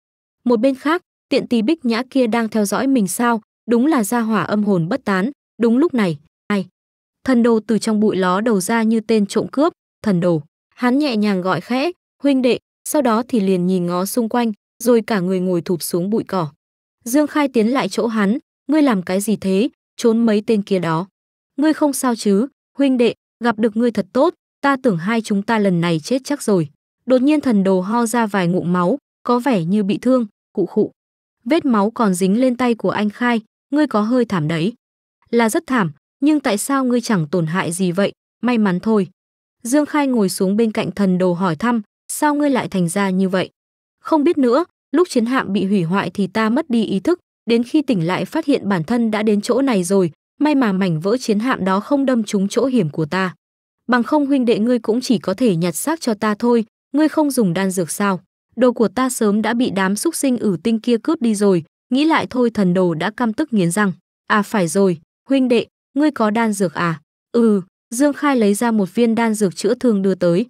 Một bên khác, tiện tì bích nhã kia đang theo dõi mình sao, đúng là gia hỏa âm hồn bất tán, đúng lúc này, ai? Thần đồ từ trong bụi ló đầu ra như tên trộm cướp, thần đồ. Hắn nhẹ nhàng gọi khẽ, huynh đệ, sau đó thì liền nhìn ngó xung quanh, rồi cả người ngồi thụp xuống bụi cỏ. Dương Khai tiến lại chỗ hắn, ngươi làm cái gì thế, trốn mấy tên kia đó. Ngươi không sao chứ, huynh đệ, gặp được ngươi thật tốt, ta tưởng hai chúng ta lần này chết chắc rồi. Đột nhiên thần đồ ho ra vài ngụm máu, có vẻ như bị thương, cụ khụ. Vết máu còn dính lên tay của anh Khai, ngươi có hơi thảm đấy. Là rất thảm, nhưng tại sao ngươi chẳng tổn hại gì vậy, may mắn thôi. Dương Khai ngồi xuống bên cạnh thần đồ hỏi thăm, sao ngươi lại thành ra như vậy? Không biết nữa, lúc chiến hạm bị hủy hoại thì ta mất đi ý thức, đến khi tỉnh lại phát hiện bản thân đã đến chỗ này rồi, may mà mảnh vỡ chiến hạm đó không đâm trúng chỗ hiểm của ta. Bằng không huynh đệ ngươi cũng chỉ có thể nhặt xác cho ta thôi, ngươi không dùng đan dược sao? Đồ của ta sớm đã bị đám xúc sinh ử tinh kia cướp đi rồi, nghĩ lại thôi thần đồ đã căm tức nghiến răng. À phải rồi, huynh đệ, ngươi có đan dược à? Ừ, Dương Khai lấy ra một viên đan dược chữa thương đưa tới.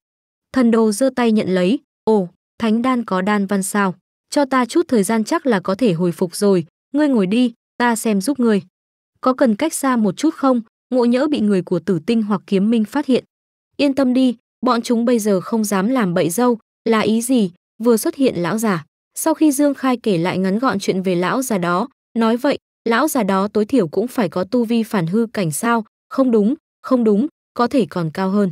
Thần đồ giơ tay nhận lấy, ồ, thánh đan có đan văn sao? Cho ta chút thời gian chắc là có thể hồi phục rồi, ngươi ngồi đi, ta xem giúp ngươi. Có cần cách xa một chút không? Ngộ nhỡ bị người của tử tinh hoặc kiếm minh phát hiện. Yên tâm đi, bọn chúng bây giờ không dám làm bậy dâu, là ý gì? Vừa xuất hiện lão già. Sau khi Dương Khai kể lại ngắn gọn chuyện về lão già đó, nói vậy, lão già đó tối thiểu cũng phải có tu vi phản hư cảnh sao? Không đúng, không đúng, có thể còn cao hơn.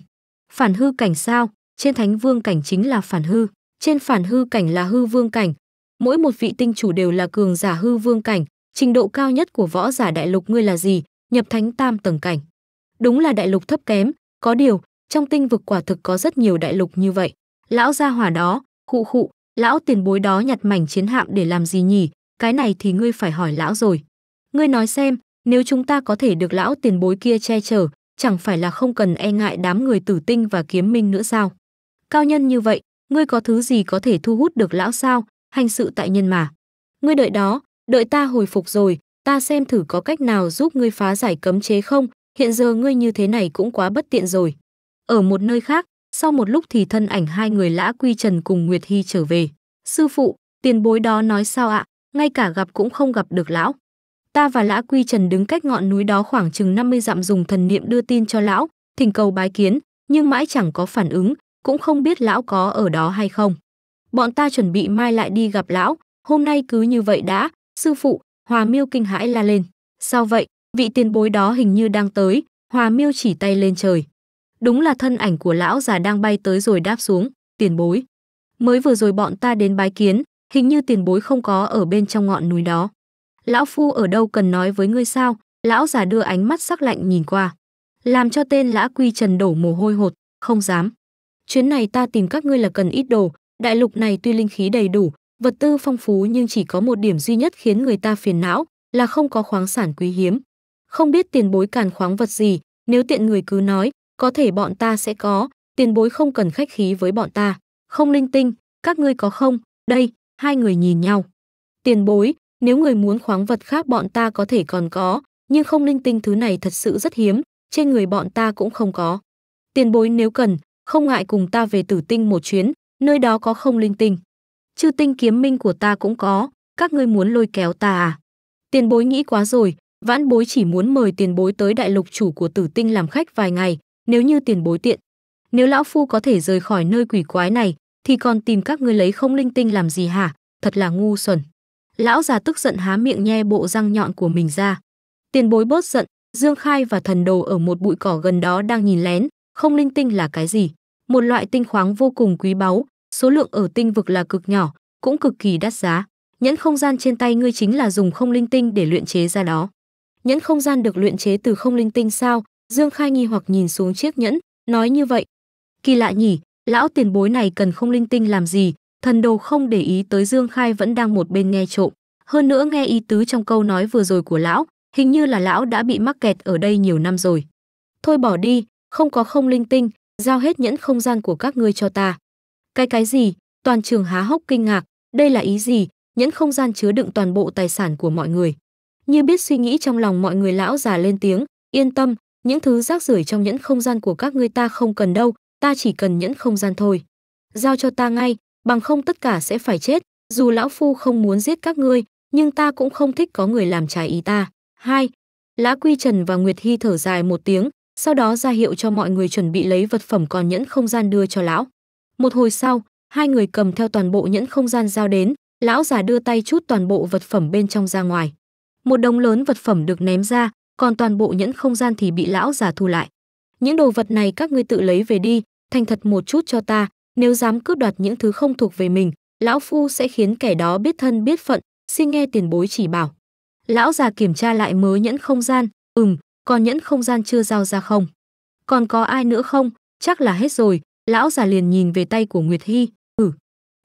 Phản hư cảnh sao? Trên thánh vương cảnh chính là phản hư. Trên phản hư cảnh là hư vương cảnh, mỗi một vị tinh chủ đều là cường giả hư vương cảnh, trình độ cao nhất của võ giả đại lục ngươi là gì, nhập thánh tam tầng cảnh. Đúng là đại lục thấp kém, có điều, trong tinh vực quả thực có rất nhiều đại lục như vậy. Lão gia hỏa đó, khụ khụ, lão tiền bối đó nhặt mảnh chiến hạm để làm gì nhỉ, cái này thì ngươi phải hỏi lão rồi. Ngươi nói xem, nếu chúng ta có thể được lão tiền bối kia che chở, chẳng phải là không cần e ngại đám người tử tinh và kiếm minh nữa sao? Cao nhân như vậy, ngươi có thứ gì có thể thu hút được lão sao, hành sự tại nhân mà. Ngươi đợi đó, đợi ta hồi phục rồi, ta xem thử có cách nào giúp ngươi phá giải cấm chế không, hiện giờ ngươi như thế này cũng quá bất tiện rồi. Ở một nơi khác, sau một lúc thì thân ảnh hai người Lã Quy Trần cùng Nguyệt Hy trở về. Sư phụ, tiền bối đó nói sao ạ, ngay cả gặp cũng không gặp được lão. Ta và Lã Quy Trần đứng cách ngọn núi đó khoảng chừng 50 dặm dùng thần niệm đưa tin cho lão, thỉnh cầu bái kiến, nhưng mãi chẳng có phản ứng, cũng không biết lão có ở đó hay không. Bọn ta chuẩn bị mai lại đi gặp lão, hôm nay cứ như vậy đã, sư phụ, Hòa Miêu kinh hãi la lên. Sao vậy, vị tiền bối đó hình như đang tới, Hòa Miêu chỉ tay lên trời. Đúng là thân ảnh của lão già đang bay tới rồi đáp xuống, tiền bối. Mới vừa rồi bọn ta đến bái kiến, hình như tiền bối không có ở bên trong ngọn núi đó. Lão phu ở đâu cần nói với ngươi sao, lão già đưa ánh mắt sắc lạnh nhìn qua. Làm cho tên lã quy trần đổ mồ hôi hột, không dám chuyến này ta tìm các ngươi là cần ít đồ, đại lục này tuy linh khí đầy đủ, vật tư phong phú nhưng chỉ có một điểm duy nhất khiến người ta phiền não là không có khoáng sản quý hiếm. Không biết tiền bối càn khoáng vật gì, nếu tiện người cứ nói, có thể bọn ta sẽ có, tiền bối không cần khách khí với bọn ta. Không linh tinh, các ngươi có không? Đây, hai người nhìn nhau. Tiền bối, nếu người muốn khoáng vật khác bọn ta có thể còn có, nhưng không linh tinh thứ này thật sự rất hiếm, trên người bọn ta cũng không có. Tiền bối nếu cần, không ngại cùng ta về tử tinh một chuyến, nơi đó có không linh tinh. Chư tinh kiếm minh của ta cũng có, các ngươi muốn lôi kéo ta à? Tiền bối nghĩ quá rồi, vãn bối chỉ muốn mời tiền bối tới đại lục chủ của tử tinh làm khách vài ngày, nếu như tiền bối tiện. Nếu lão phu có thể rời khỏi nơi quỷ quái này, thì còn tìm các ngươi lấy không linh tinh làm gì hả? Thật là ngu xuẩn. Lão già tức giận há miệng nhe bộ răng nhọn của mình ra. Tiền bối bớt giận, Dương Khai và thần đồ ở một bụi cỏ gần đó đang nhìn lén, không linh tinh là cái gì? một loại tinh khoáng vô cùng quý báu, số lượng ở tinh vực là cực nhỏ, cũng cực kỳ đắt giá. Nhẫn không gian trên tay ngươi chính là dùng không linh tinh để luyện chế ra đó. Nhẫn không gian được luyện chế từ không linh tinh sao? Dương Khai nghi hoặc nhìn xuống chiếc nhẫn, nói như vậy. Kỳ lạ nhỉ, lão tiền bối này cần không linh tinh làm gì? Thần đồ không để ý tới Dương Khai vẫn đang một bên nghe trộm. Hơn nữa nghe ý tứ trong câu nói vừa rồi của lão, hình như là lão đã bị mắc kẹt ở đây nhiều năm rồi. Thôi bỏ đi, không có không linh tinh, giao hết nhẫn không gian của các ngươi cho ta. Cái cái gì? Toàn trường há hốc kinh ngạc, đây là ý gì? Nhẫn không gian chứa đựng toàn bộ tài sản của mọi người. Như biết suy nghĩ trong lòng mọi người lão già lên tiếng, yên tâm, những thứ rác rưởi trong nhẫn không gian của các ngươi ta không cần đâu, ta chỉ cần nhẫn không gian thôi. Giao cho ta ngay, bằng không tất cả sẽ phải chết, dù lão phu không muốn giết các ngươi, nhưng ta cũng không thích có người làm trái ý ta. Hai, Lã Quy Trần và Nguyệt Hy thở dài một tiếng, sau đó ra hiệu cho mọi người chuẩn bị lấy vật phẩm còn nhẫn không gian đưa cho lão. Một hồi sau, hai người cầm theo toàn bộ nhẫn không gian giao đến, lão già đưa tay chút toàn bộ vật phẩm bên trong ra ngoài. Một đống lớn vật phẩm được ném ra, còn toàn bộ nhẫn không gian thì bị lão già thu lại. Những đồ vật này các ngươi tự lấy về đi, thành thật một chút cho ta, nếu dám cướp đoạt những thứ không thuộc về mình, lão phu sẽ khiến kẻ đó biết thân biết phận, xin nghe tiền bối chỉ bảo. Lão già kiểm tra lại mớ nhẫn không gian, ừm, còn nhẫn không gian chưa giao ra không? Còn có ai nữa không? Chắc là hết rồi, lão già liền nhìn về tay của Nguyệt Hy, ừ.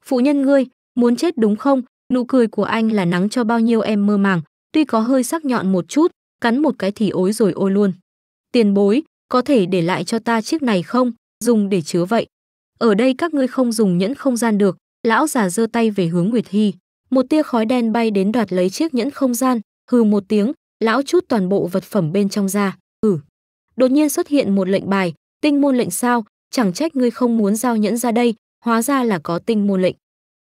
Phụ nhân ngươi, muốn chết đúng không? Nụ cười của anh là nắng cho bao nhiêu em mơ màng, tuy có hơi sắc nhọn một chút, cắn một cái thì ối rồi ôi luôn. Tiền bối, có thể để lại cho ta chiếc này không? Dùng để chứa vậy. Ở đây các ngươi không dùng nhẫn không gian được, lão già giơ tay về hướng Nguyệt Hy. Một tia khói đen bay đến đoạt lấy chiếc nhẫn không gian, hừ một tiếng, lão chút toàn bộ vật phẩm bên trong ra, ừ. Đột nhiên xuất hiện một lệnh bài, tinh môn lệnh sao, chẳng trách ngươi không muốn giao nhẫn ra đây, hóa ra là có tinh môn lệnh.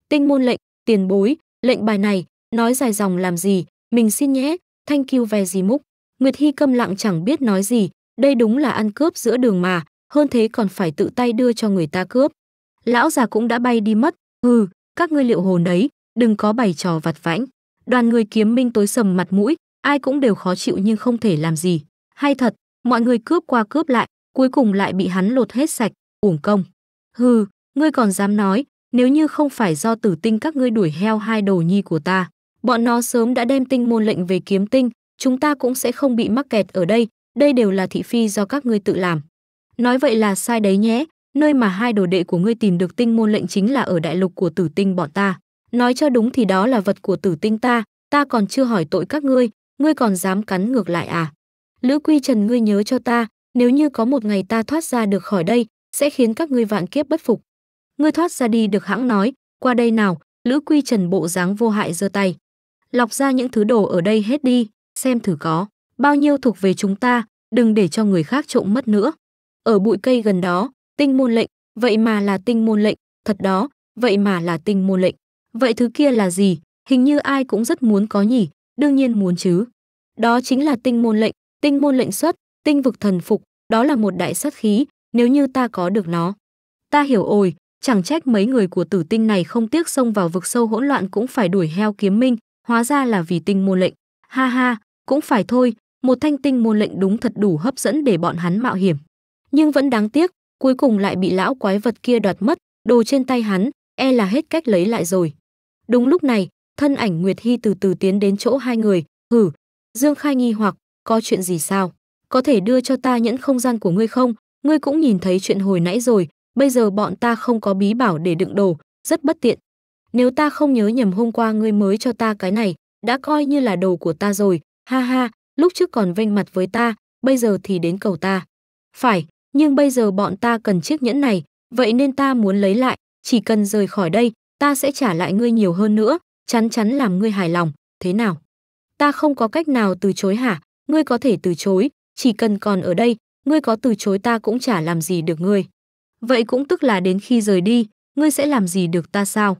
Tinh môn lệnh, tiền bối, lệnh bài này, nói dài dòng làm gì, mình xin nhé, thanh kiêu về gì múc. Nguyệt Hy câm lặng chẳng biết nói gì, đây đúng là ăn cướp giữa đường mà, hơn thế còn phải tự tay đưa cho người ta cướp. Lão già cũng đã bay đi mất, hừ, các ngươi liệu hồn đấy, đừng có bày trò vặt vãnh. Đoàn người kiếm minh tối sầm mặt mũi, ai cũng đều khó chịu nhưng không thể làm gì. Hay thật, mọi người cướp qua cướp lại, cuối cùng lại bị hắn lột hết sạch, uổng công. Hừ, ngươi còn dám nói, nếu như không phải do tử tinh các ngươi đuổi heo hai đồ nhi của ta, bọn nó sớm đã đem tinh môn lệnh về kiếm tinh, chúng ta cũng sẽ không bị mắc kẹt ở đây, đây đều là thị phi do các ngươi tự làm. Nói vậy là sai đấy nhé, nơi mà hai đồ đệ của ngươi tìm được tinh môn lệnh chính là ở đại lục của tử tinh bọn ta. Nói cho đúng thì đó là vật của tử tinh ta, ta còn chưa hỏi tội các ngươi, ngươi còn dám cắn ngược lại à? Lữ Quy Trần ngươi nhớ cho ta, nếu như có một ngày ta thoát ra được khỏi đây, sẽ khiến các ngươi vạn kiếp bất phục. Ngươi thoát ra đi được hãng nói, qua đây nào, Lữ Quy Trần bộ dáng vô hại giơ tay. Lọc ra những thứ đồ ở đây hết đi, xem thử có, bao nhiêu thuộc về chúng ta, đừng để cho người khác trộm mất nữa. Ở bụi cây gần đó, tinh môn lệnh, vậy mà là tinh môn lệnh, thật đó, vậy mà là tinh môn lệnh. Vậy thứ kia là gì? Hình như ai cũng rất muốn có nhỉ, đương nhiên muốn chứ. Đó chính là tinh môn lệnh, tinh môn lệnh xuất, tinh vực thần phục, đó là một đại sát khí, nếu như ta có được nó. Ta hiểu ồi, chẳng trách mấy người của tử tinh này không tiếc xông vào vực sâu hỗn loạn cũng phải đuổi heo kiếm minh, hóa ra là vì tinh môn lệnh. Ha ha, cũng phải thôi, một thanh tinh môn lệnh đúng thật đủ hấp dẫn để bọn hắn mạo hiểm. Nhưng vẫn đáng tiếc, cuối cùng lại bị lão quái vật kia đoạt mất, đồ trên tay hắn, e là hết cách lấy lại rồi. Đúng lúc này, thân ảnh Nguyệt Hy từ từ tiến đến chỗ hai người, hử, Dương Khai nghi hoặc, có chuyện gì sao? Có thể đưa cho ta nhẫn không gian của ngươi không? Ngươi cũng nhìn thấy chuyện hồi nãy rồi, bây giờ bọn ta không có bí bảo để đựng đồ, rất bất tiện. Nếu ta không nhớ nhầm hôm qua ngươi mới cho ta cái này, đã coi như là đồ của ta rồi, ha ha, lúc trước còn vênh mặt với ta, bây giờ thì đến cầu ta. Phải, nhưng bây giờ bọn ta cần chiếc nhẫn này, vậy nên ta muốn lấy lại, chỉ cần rời khỏi đây, ta sẽ trả lại ngươi nhiều hơn nữa, chắn chắn làm ngươi hài lòng, thế nào? Ta không có cách nào từ chối hả? Ngươi có thể từ chối, chỉ cần còn ở đây, ngươi có từ chối ta cũng chả làm gì được ngươi. Vậy cũng tức là đến khi rời đi, ngươi sẽ làm gì được ta sao?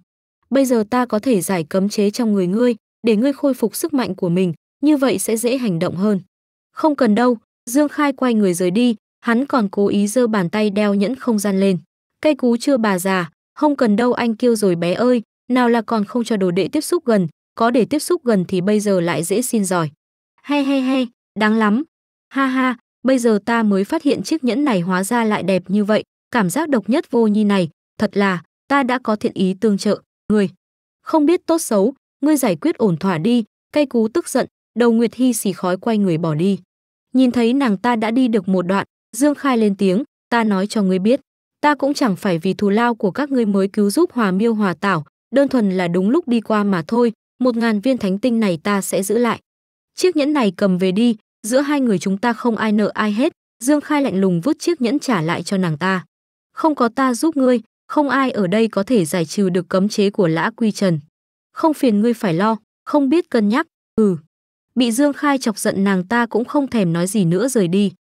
Bây giờ ta có thể giải cấm chế trong người ngươi, để ngươi khôi phục sức mạnh của mình, như vậy sẽ dễ hành động hơn. Không cần đâu, Dương Khai quay người rời đi, hắn còn cố ý giơ bàn tay đeo nhẫn không gian lên. Cây cú chưa bà già, không cần đâu anh kêu rồi bé ơi, nào là còn không cho đồ đệ tiếp xúc gần, có để tiếp xúc gần thì bây giờ lại dễ xin giỏi. Hay hay hay, đáng lắm. Ha ha, bây giờ ta mới phát hiện chiếc nhẫn này hóa ra lại đẹp như vậy, cảm giác độc nhất vô nhi này, thật là, ta đã có thiện ý tương trợ, người. Không biết tốt xấu, ngươi giải quyết ổn thỏa đi, cây cú tức giận, đầu Nguyệt Hy xì khói quay người bỏ đi. Nhìn thấy nàng ta đã đi được một đoạn, Dương Khai lên tiếng, ta nói cho ngươi biết, ta cũng chẳng phải vì thù lao của các ngươi mới cứu giúp Hòa Miêu Hòa Tảo, đơn thuần là đúng lúc đi qua mà thôi, một ngàn viên thánh tinh này ta sẽ giữ lại. Chiếc nhẫn này cầm về đi, giữa hai người chúng ta không ai nợ ai hết, Dương Khai lạnh lùng vứt chiếc nhẫn trả lại cho nàng ta. Không có ta giúp ngươi, không ai ở đây có thể giải trừ được cấm chế của lã quy trần. Không phiền ngươi phải lo, không biết cân nhắc, ừ. Bị Dương Khai chọc giận nàng ta cũng không thèm nói gì nữa rời đi.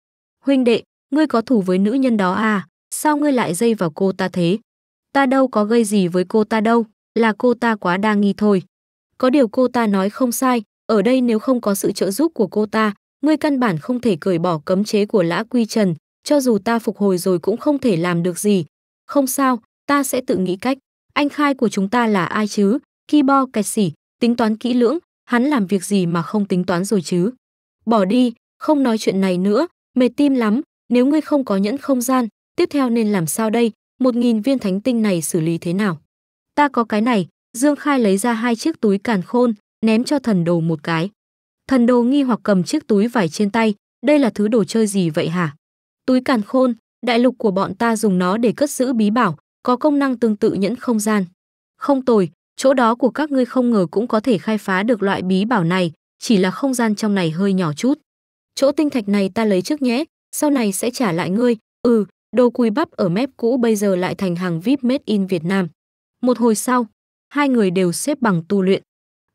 Huynh đệ, ngươi có thủ với nữ nhân đó à, sao ngươi lại dây vào cô ta thế? Ta đâu có gây gì với cô ta đâu là cô ta quá đa nghi thôi. Có điều cô ta nói không sai, ở đây nếu không có sự trợ giúp của cô ta, ngươi căn bản không thể cởi bỏ cấm chế của lã quy trần, cho dù ta phục hồi rồi cũng không thể làm được gì. Không sao, ta sẽ tự nghĩ cách. Anh khai của chúng ta là ai chứ? Kibo kẹt xỉ, tính toán kỹ lưỡng, hắn làm việc gì mà không tính toán rồi chứ? Bỏ đi, không nói chuyện này nữa, mệt tim lắm, nếu ngươi không có nhẫn không gian, tiếp theo nên làm sao đây, một nghìn viên thánh tinh này xử lý thế nào? ta có cái này dương khai lấy ra hai chiếc túi càn khôn ném cho thần đồ một cái thần đồ nghi hoặc cầm chiếc túi vải trên tay đây là thứ đồ chơi gì vậy hả túi càn khôn đại lục của bọn ta dùng nó để cất giữ bí bảo có công năng tương tự nhẫn không gian không tồi chỗ đó của các ngươi không ngờ cũng có thể khai phá được loại bí bảo này chỉ là không gian trong này hơi nhỏ chút chỗ tinh thạch này ta lấy trước nhé sau này sẽ trả lại ngươi ừ đồ cùi bắp ở mép cũ bây giờ lại thành hàng vip made in việt nam một hồi sau, hai người đều xếp bằng tu luyện.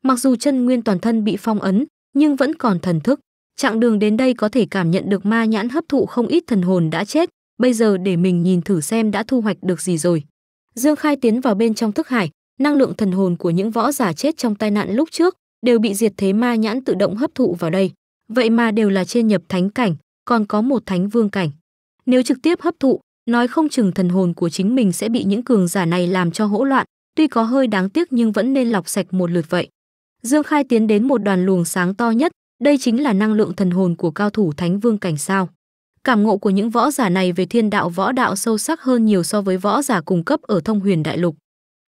Mặc dù chân nguyên toàn thân bị phong ấn, nhưng vẫn còn thần thức. Chặng đường đến đây có thể cảm nhận được ma nhãn hấp thụ không ít thần hồn đã chết, bây giờ để mình nhìn thử xem đã thu hoạch được gì rồi. Dương Khai tiến vào bên trong thức hải, năng lượng thần hồn của những võ giả chết trong tai nạn lúc trước đều bị diệt thế ma nhãn tự động hấp thụ vào đây. Vậy mà đều là trên nhập thánh cảnh, còn có một thánh vương cảnh. Nếu trực tiếp hấp thụ, nói không chừng thần hồn của chính mình sẽ bị những cường giả này làm cho hỗn loạn, tuy có hơi đáng tiếc nhưng vẫn nên lọc sạch một lượt vậy. Dương Khai tiến đến một đoàn luồng sáng to nhất, đây chính là năng lượng thần hồn của cao thủ Thánh Vương cảnh sao. Cảm ngộ của những võ giả này về thiên đạo võ đạo sâu sắc hơn nhiều so với võ giả cùng cấp ở Thông Huyền Đại Lục.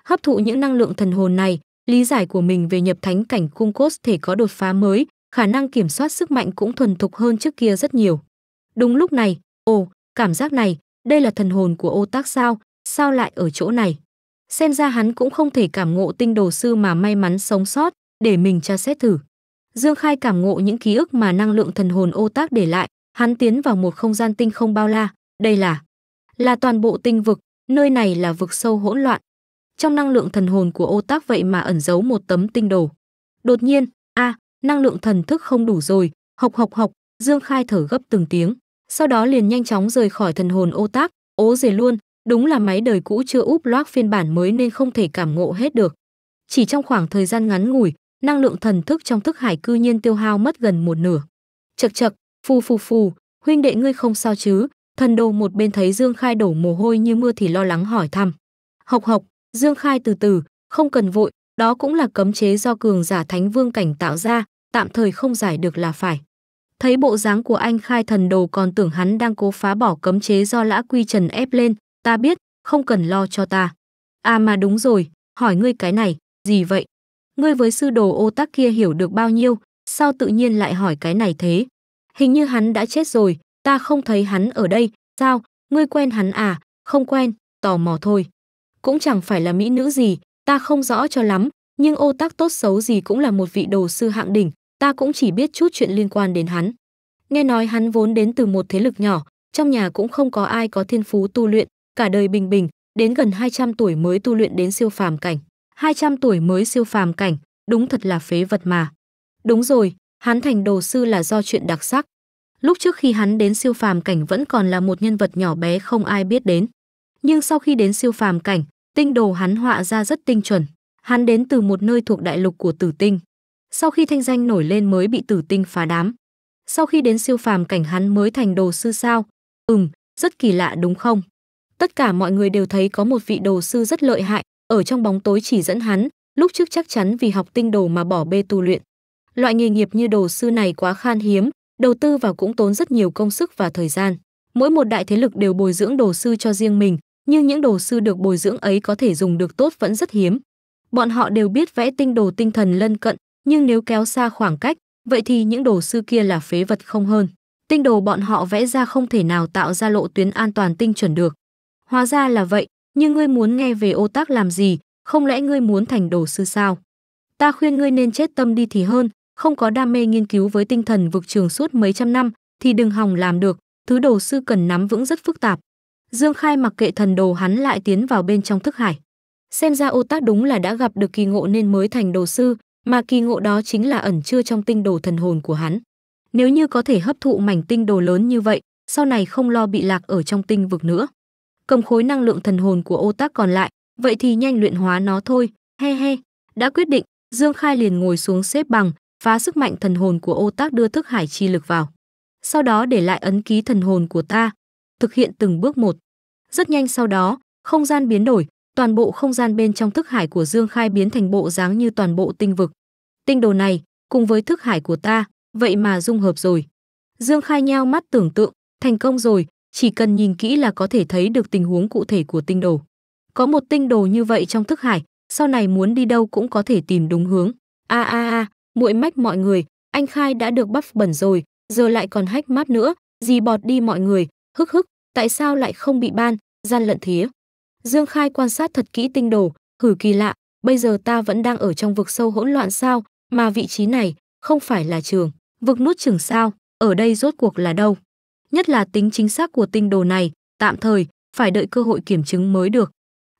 Hấp thụ những năng lượng thần hồn này, lý giải của mình về nhập thánh cảnh cung cốt thể có đột phá mới, khả năng kiểm soát sức mạnh cũng thuần thục hơn trước kia rất nhiều. Đúng lúc này, ồ, cảm giác này, đây là thần hồn của ô tác sao, sao lại ở chỗ này? Xem ra hắn cũng không thể cảm ngộ tinh đồ sư mà may mắn sống sót, để mình tra xét thử. Dương Khai cảm ngộ những ký ức mà năng lượng thần hồn ô tác để lại, hắn tiến vào một không gian tinh không bao la, đây là là toàn bộ tinh vực, nơi này là vực sâu hỗn loạn. Trong năng lượng thần hồn của ô tác vậy mà ẩn giấu một tấm tinh đồ. Đột nhiên, a, à, năng lượng thần thức không đủ rồi, Hộc hộc hộc. Dương Khai thở gấp từng tiếng sau đó liền nhanh chóng rời khỏi thần hồn ô tác, ố rề luôn, đúng là máy đời cũ chưa úp loác phiên bản mới nên không thể cảm ngộ hết được. Chỉ trong khoảng thời gian ngắn ngủi, năng lượng thần thức trong thức hải cư nhiên tiêu hao mất gần một nửa. chật chật phù phù phù, huynh đệ ngươi không sao chứ? Thần đồ một bên thấy Dương Khai đổ mồ hôi như mưa thì lo lắng hỏi thăm. hộc hộc Dương Khai từ từ, không cần vội, đó cũng là cấm chế do cường giả thánh vương cảnh tạo ra, tạm thời không giải được là phải. Thấy bộ dáng của anh khai thần đồ còn tưởng hắn đang cố phá bỏ cấm chế do lã quy trần ép lên, ta biết, không cần lo cho ta. À mà đúng rồi, hỏi ngươi cái này, gì vậy? Ngươi với sư đồ ô tắc kia hiểu được bao nhiêu, sao tự nhiên lại hỏi cái này thế? Hình như hắn đã chết rồi, ta không thấy hắn ở đây, sao, ngươi quen hắn à, không quen, tò mò thôi. Cũng chẳng phải là mỹ nữ gì, ta không rõ cho lắm, nhưng ô tắc tốt xấu gì cũng là một vị đồ sư hạng đỉnh, ta cũng chỉ biết chút chuyện liên quan đến hắn. Nghe nói hắn vốn đến từ một thế lực nhỏ, trong nhà cũng không có ai có thiên phú tu luyện, cả đời bình bình, đến gần 200 tuổi mới tu luyện đến siêu phàm cảnh. 200 tuổi mới siêu phàm cảnh, đúng thật là phế vật mà. Đúng rồi, hắn thành đồ sư là do chuyện đặc sắc. Lúc trước khi hắn đến siêu phàm cảnh vẫn còn là một nhân vật nhỏ bé không ai biết đến. Nhưng sau khi đến siêu phàm cảnh, tinh đồ hắn họa ra rất tinh chuẩn. Hắn đến từ một nơi thuộc đại lục của tử tinh sau khi thanh danh nổi lên mới bị tử tinh phá đám. Sau khi đến siêu phàm cảnh hắn mới thành đồ sư sao? Ừm, rất kỳ lạ đúng không? Tất cả mọi người đều thấy có một vị đồ sư rất lợi hại, ở trong bóng tối chỉ dẫn hắn, lúc trước chắc chắn vì học tinh đồ mà bỏ bê tu luyện. Loại nghề nghiệp như đồ sư này quá khan hiếm, đầu tư vào cũng tốn rất nhiều công sức và thời gian. Mỗi một đại thế lực đều bồi dưỡng đồ sư cho riêng mình, nhưng những đồ sư được bồi dưỡng ấy có thể dùng được tốt vẫn rất hiếm. Bọn họ đều biết vẽ tinh đồ tinh thần lân cận, nhưng nếu kéo xa khoảng cách, vậy thì những đồ sư kia là phế vật không hơn. Tinh đồ bọn họ vẽ ra không thể nào tạo ra lộ tuyến an toàn tinh chuẩn được. Hóa ra là vậy, nhưng ngươi muốn nghe về ô tác làm gì, không lẽ ngươi muốn thành đồ sư sao? Ta khuyên ngươi nên chết tâm đi thì hơn, không có đam mê nghiên cứu với tinh thần vực trường suốt mấy trăm năm, thì đừng hòng làm được, thứ đồ sư cần nắm vững rất phức tạp. Dương Khai mặc kệ thần đồ hắn lại tiến vào bên trong thức hải. Xem ra ô tác đúng là đã gặp được kỳ ngộ nên mới thành đồ sư, mà kỳ ngộ đó chính là ẩn chứa trong tinh đồ thần hồn của hắn. Nếu như có thể hấp thụ mảnh tinh đồ lớn như vậy, sau này không lo bị lạc ở trong tinh vực nữa. Cầm khối năng lượng thần hồn của ô tác còn lại, vậy thì nhanh luyện hóa nó thôi, he he. Đã quyết định, Dương Khai liền ngồi xuống xếp bằng, phá sức mạnh thần hồn của ô tác đưa thức hải chi lực vào. Sau đó để lại ấn ký thần hồn của ta, thực hiện từng bước một. Rất nhanh sau đó, không gian biến đổi, toàn bộ không gian bên trong thức hải của Dương Khai biến thành bộ dáng như toàn bộ tinh vực. Tinh đồ này, cùng với thức hải của ta, vậy mà dung hợp rồi. Dương Khai nheo mắt tưởng tượng, thành công rồi, chỉ cần nhìn kỹ là có thể thấy được tình huống cụ thể của tinh đồ. Có một tinh đồ như vậy trong thức hải, sau này muốn đi đâu cũng có thể tìm đúng hướng. A a a, muội mách mọi người, anh Khai đã được bắp bẩn rồi, giờ lại còn hách mát nữa, gì bọt đi mọi người, hức hức, tại sao lại không bị ban, gian lận thía. Dương Khai quan sát thật kỹ tinh đồ, hử kỳ lạ, bây giờ ta vẫn đang ở trong vực sâu hỗn loạn sao, mà vị trí này không phải là trường, vực nút trường sao, ở đây rốt cuộc là đâu? Nhất là tính chính xác của tinh đồ này, tạm thời phải đợi cơ hội kiểm chứng mới được.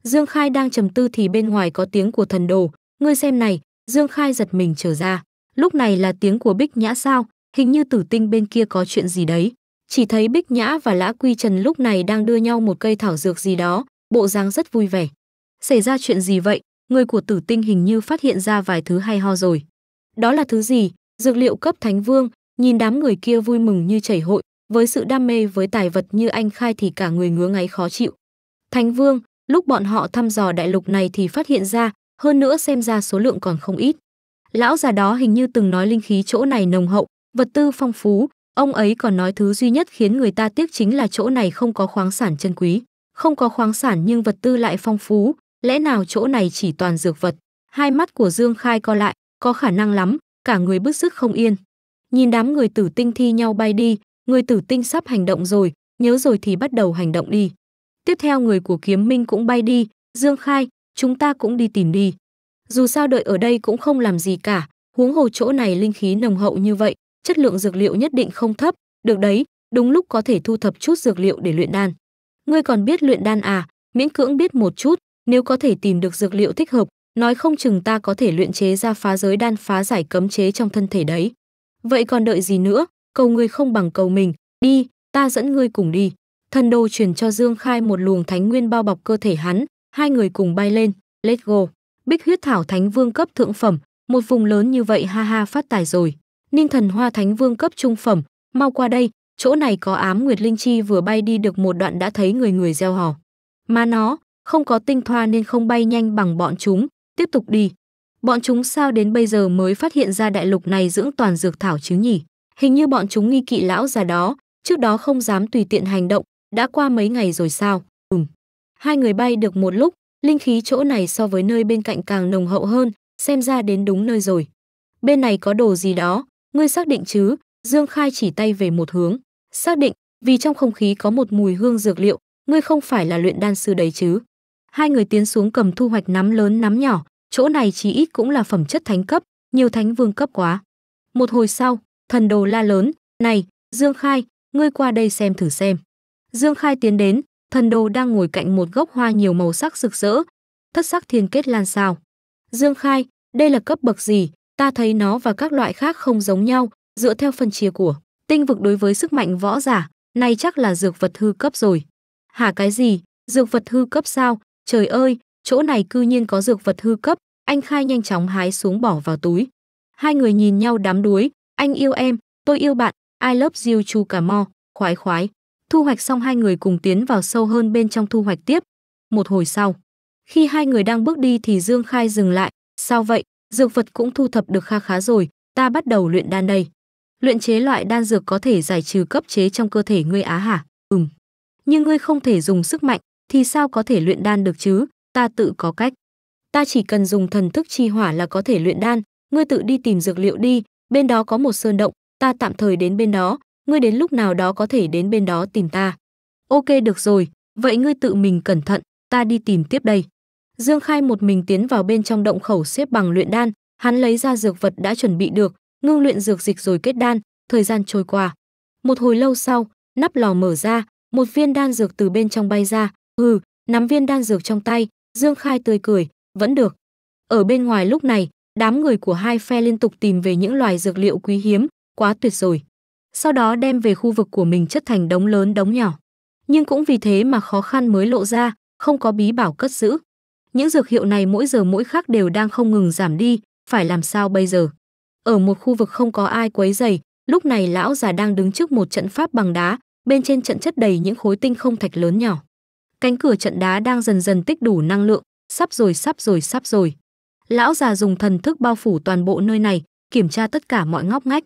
Dương Khai đang trầm tư thì bên ngoài có tiếng của thần đồ, ngươi xem này, Dương Khai giật mình trở ra. Lúc này là tiếng của Bích Nhã sao, hình như tử tinh bên kia có chuyện gì đấy. Chỉ thấy Bích Nhã và Lã Quy Trần lúc này đang đưa nhau một cây thảo dược gì đó, bộ dáng rất vui vẻ. Xảy ra chuyện gì vậy? Người của tử tinh hình như phát hiện ra vài thứ hay ho rồi. Đó là thứ gì? Dược liệu cấp Thánh Vương, nhìn đám người kia vui mừng như chảy hội, với sự đam mê với tài vật như anh khai thì cả người ngứa ngáy khó chịu. Thánh Vương, lúc bọn họ thăm dò đại lục này thì phát hiện ra, hơn nữa xem ra số lượng còn không ít. Lão già đó hình như từng nói linh khí chỗ này nồng hậu, vật tư phong phú, ông ấy còn nói thứ duy nhất khiến người ta tiếc chính là chỗ này không có khoáng sản chân quý, không có khoáng sản nhưng vật tư lại phong phú, lẽ nào chỗ này chỉ toàn dược vật. Hai mắt của Dương Khai co lại, có khả năng lắm, cả người bức sức không yên. Nhìn đám người tử tinh thi nhau bay đi, người tử tinh sắp hành động rồi, nhớ rồi thì bắt đầu hành động đi. Tiếp theo người của kiếm minh cũng bay đi, Dương Khai, chúng ta cũng đi tìm đi. Dù sao đợi ở đây cũng không làm gì cả, huống hồ chỗ này linh khí nồng hậu như vậy, chất lượng dược liệu nhất định không thấp, được đấy, đúng lúc có thể thu thập chút dược liệu để luyện đan. Ngươi còn biết luyện đan à, miễn cưỡng biết một chút, nếu có thể tìm được dược liệu thích hợp, nói không chừng ta có thể luyện chế ra phá giới đan phá giải cấm chế trong thân thể đấy. Vậy còn đợi gì nữa, cầu người không bằng cầu mình, đi, ta dẫn ngươi cùng đi. Thần đồ truyền cho Dương Khai một luồng thánh nguyên bao bọc cơ thể hắn, hai người cùng bay lên, let's go. Bích huyết thảo thánh vương cấp thượng phẩm, một vùng lớn như vậy ha ha phát tài rồi. Ninh thần hoa thánh vương cấp trung phẩm, mau qua đây, chỗ này có ám nguyệt linh chi vừa bay đi được một đoạn đã thấy người người gieo hò. Mà nó, không có tinh thoa nên không bay nhanh bằng bọn chúng, tiếp tục đi. Bọn chúng sao đến bây giờ mới phát hiện ra đại lục này dưỡng toàn dược thảo chứ nhỉ? Hình như bọn chúng nghi kỵ lão già đó, trước đó không dám tùy tiện hành động, đã qua mấy ngày rồi sao? Ừm. Hai người bay được một lúc, linh khí chỗ này so với nơi bên cạnh càng nồng hậu hơn, xem ra đến đúng nơi rồi. Bên này có đồ gì đó, ngươi xác định chứ? Dương Khai chỉ tay về một hướng. Xác định, vì trong không khí có một mùi hương dược liệu, ngươi không phải là luyện đan sư đấy chứ? hai người tiến xuống cầm thu hoạch nắm lớn nắm nhỏ, chỗ này chí ít cũng là phẩm chất thánh cấp, nhiều thánh vương cấp quá. Một hồi sau, thần đồ la lớn, "Này, Dương Khai, ngươi qua đây xem thử xem." Dương Khai tiến đến, thần đồ đang ngồi cạnh một gốc hoa nhiều màu sắc rực rỡ, thất sắc thiên kết lan sao. Dương Khai, đây là cấp bậc gì? Ta thấy nó và các loại khác không giống nhau, dựa theo phân chia của tinh vực đối với sức mạnh võ giả, này chắc là dược vật hư cấp rồi. Hả cái gì? Dược vật hư cấp sao? Trời ơi, chỗ này cư nhiên có dược vật hư cấp, anh Khai nhanh chóng hái xuống bỏ vào túi. Hai người nhìn nhau đám đuối, anh yêu em, tôi yêu bạn, I love you Chu Cà Mo, khoái khoái. Thu hoạch xong hai người cùng tiến vào sâu hơn bên trong thu hoạch tiếp. Một hồi sau, khi hai người đang bước đi thì Dương Khai dừng lại, sao vậy, dược vật cũng thu thập được kha khá rồi, ta bắt đầu luyện đan đây. Luyện chế loại đan dược có thể giải trừ cấp chế trong cơ thể ngươi á hả? Ừm. Nhưng ngươi không thể dùng sức mạnh, thì sao có thể luyện đan được chứ, ta tự có cách. Ta chỉ cần dùng thần thức chi hỏa là có thể luyện đan, ngươi tự đi tìm dược liệu đi, bên đó có một sơn động, ta tạm thời đến bên đó, ngươi đến lúc nào đó có thể đến bên đó tìm ta. Ok được rồi, vậy ngươi tự mình cẩn thận, ta đi tìm tiếp đây. Dương Khai một mình tiến vào bên trong động khẩu xếp bằng luyện đan, hắn lấy ra dược vật đã chuẩn bị được, ngưng luyện dược dịch rồi kết đan, thời gian trôi qua. Một hồi lâu sau, nắp lò mở ra, một viên đan dược từ bên trong bay ra, Hừ, nắm viên đan dược trong tay, Dương Khai tươi cười, vẫn được. Ở bên ngoài lúc này, đám người của hai phe liên tục tìm về những loài dược liệu quý hiếm, quá tuyệt rồi. Sau đó đem về khu vực của mình chất thành đống lớn đống nhỏ. Nhưng cũng vì thế mà khó khăn mới lộ ra, không có bí bảo cất giữ. Những dược hiệu này mỗi giờ mỗi khắc đều đang không ngừng giảm đi, phải làm sao bây giờ? Ở một khu vực không có ai quấy rầy, lúc này lão già đang đứng trước một trận pháp bằng đá, bên trên trận chất đầy những khối tinh không thạch lớn nhỏ. Cánh cửa trận đá đang dần dần tích đủ năng lượng, sắp rồi sắp rồi sắp rồi. Lão già dùng thần thức bao phủ toàn bộ nơi này, kiểm tra tất cả mọi ngóc ngách.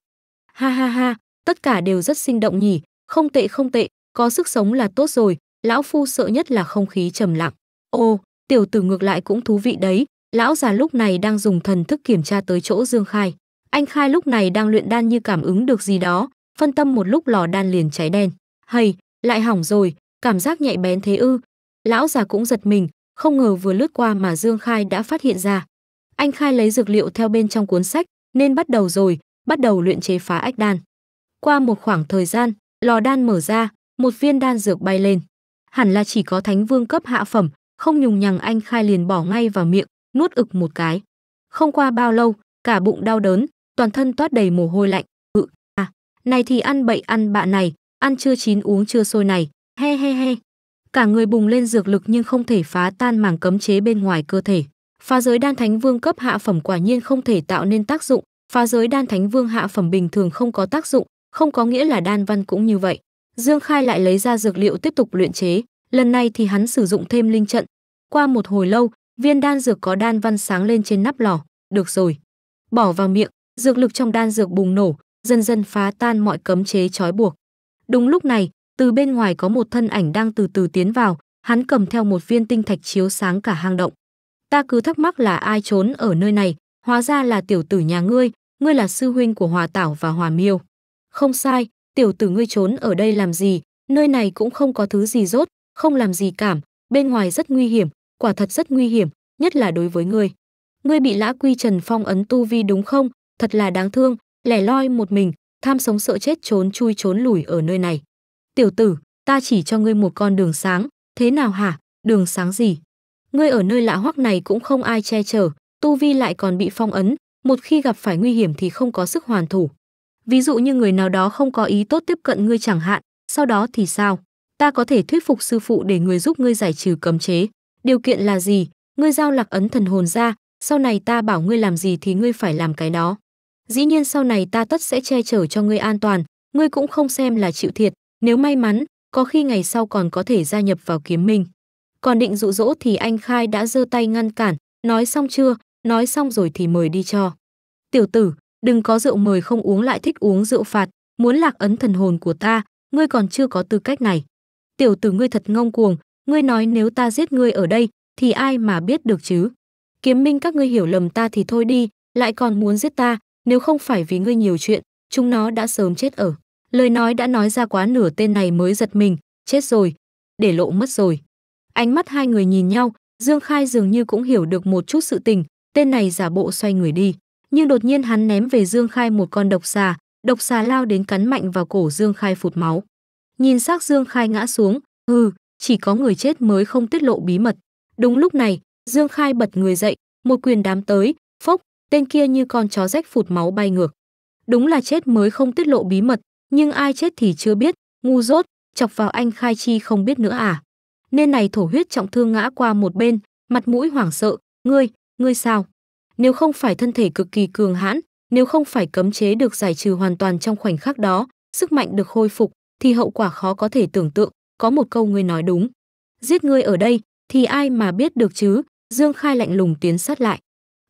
Ha ha ha, tất cả đều rất sinh động nhỉ, không tệ không tệ, có sức sống là tốt rồi, lão phu sợ nhất là không khí trầm lặng. Ô, tiểu tử ngược lại cũng thú vị đấy, lão già lúc này đang dùng thần thức kiểm tra tới chỗ Dương Khai. Anh Khai lúc này đang luyện đan như cảm ứng được gì đó, phân tâm một lúc lò đan liền cháy đen. hay, lại hỏng rồi, cảm giác nhạy bén thế ư lão già cũng giật mình không ngờ vừa lướt qua mà dương khai đã phát hiện ra anh khai lấy dược liệu theo bên trong cuốn sách nên bắt đầu rồi bắt đầu luyện chế phá ách đan qua một khoảng thời gian lò đan mở ra một viên đan dược bay lên hẳn là chỉ có thánh vương cấp hạ phẩm không nhùng nhằng anh khai liền bỏ ngay vào miệng nuốt ực một cái không qua bao lâu cả bụng đau đớn toàn thân toát đầy mồ hôi lạnh ừ à này thì ăn bậy ăn bạ này ăn chưa chín uống chưa sôi này He he he. Cả người bùng lên dược lực nhưng không thể phá tan màng cấm chế bên ngoài cơ thể. Phá giới đan thánh vương cấp hạ phẩm quả nhiên không thể tạo nên tác dụng, phá giới đan thánh vương hạ phẩm bình thường không có tác dụng, không có nghĩa là đan văn cũng như vậy. Dương Khai lại lấy ra dược liệu tiếp tục luyện chế, lần này thì hắn sử dụng thêm linh trận. Qua một hồi lâu, viên đan dược có đan văn sáng lên trên nắp lò, được rồi. Bỏ vào miệng, dược lực trong đan dược bùng nổ, dần dần phá tan mọi cấm chế trói buộc. Đúng lúc này, từ bên ngoài có một thân ảnh đang từ từ tiến vào, hắn cầm theo một viên tinh thạch chiếu sáng cả hang động. Ta cứ thắc mắc là ai trốn ở nơi này, hóa ra là tiểu tử nhà ngươi, ngươi là sư huynh của Hòa Tảo và Hòa Miêu. Không sai, tiểu tử ngươi trốn ở đây làm gì, nơi này cũng không có thứ gì rốt, không làm gì cảm, bên ngoài rất nguy hiểm, quả thật rất nguy hiểm, nhất là đối với ngươi. Ngươi bị lã quy trần phong ấn tu vi đúng không, thật là đáng thương, lẻ loi một mình, tham sống sợ chết trốn chui trốn lủi ở nơi này tiểu tử ta chỉ cho ngươi một con đường sáng thế nào hả đường sáng gì ngươi ở nơi lạ hoắc này cũng không ai che chở tu vi lại còn bị phong ấn một khi gặp phải nguy hiểm thì không có sức hoàn thủ ví dụ như người nào đó không có ý tốt tiếp cận ngươi chẳng hạn sau đó thì sao ta có thể thuyết phục sư phụ để người giúp ngươi giải trừ cấm chế điều kiện là gì ngươi giao lạc ấn thần hồn ra sau này ta bảo ngươi làm gì thì ngươi phải làm cái đó dĩ nhiên sau này ta tất sẽ che chở cho ngươi an toàn ngươi cũng không xem là chịu thiệt nếu may mắn, có khi ngày sau còn có thể gia nhập vào kiếm minh. Còn định dụ dỗ thì anh Khai đã giơ tay ngăn cản, nói xong chưa, nói xong rồi thì mời đi cho. Tiểu tử, đừng có rượu mời không uống lại thích uống rượu phạt, muốn lạc ấn thần hồn của ta, ngươi còn chưa có tư cách này. Tiểu tử ngươi thật ngông cuồng, ngươi nói nếu ta giết ngươi ở đây, thì ai mà biết được chứ. Kiếm minh các ngươi hiểu lầm ta thì thôi đi, lại còn muốn giết ta, nếu không phải vì ngươi nhiều chuyện, chúng nó đã sớm chết ở. Lời nói đã nói ra quá nửa tên này mới giật mình, chết rồi, để lộ mất rồi. Ánh mắt hai người nhìn nhau, Dương Khai dường như cũng hiểu được một chút sự tình, tên này giả bộ xoay người đi. Nhưng đột nhiên hắn ném về Dương Khai một con độc xà, độc xà lao đến cắn mạnh vào cổ Dương Khai phụt máu. Nhìn xác Dương Khai ngã xuống, hừ, chỉ có người chết mới không tiết lộ bí mật. Đúng lúc này, Dương Khai bật người dậy, một quyền đám tới, phốc, tên kia như con chó rách phụt máu bay ngược. Đúng là chết mới không tiết lộ bí mật, nhưng ai chết thì chưa biết, ngu dốt, chọc vào anh Khai Chi không biết nữa à. Nên này thổ huyết trọng thương ngã qua một bên, mặt mũi hoảng sợ, ngươi, ngươi sao? Nếu không phải thân thể cực kỳ cường hãn, nếu không phải cấm chế được giải trừ hoàn toàn trong khoảnh khắc đó, sức mạnh được khôi phục, thì hậu quả khó có thể tưởng tượng, có một câu ngươi nói đúng. Giết ngươi ở đây, thì ai mà biết được chứ, Dương Khai lạnh lùng tiến sát lại.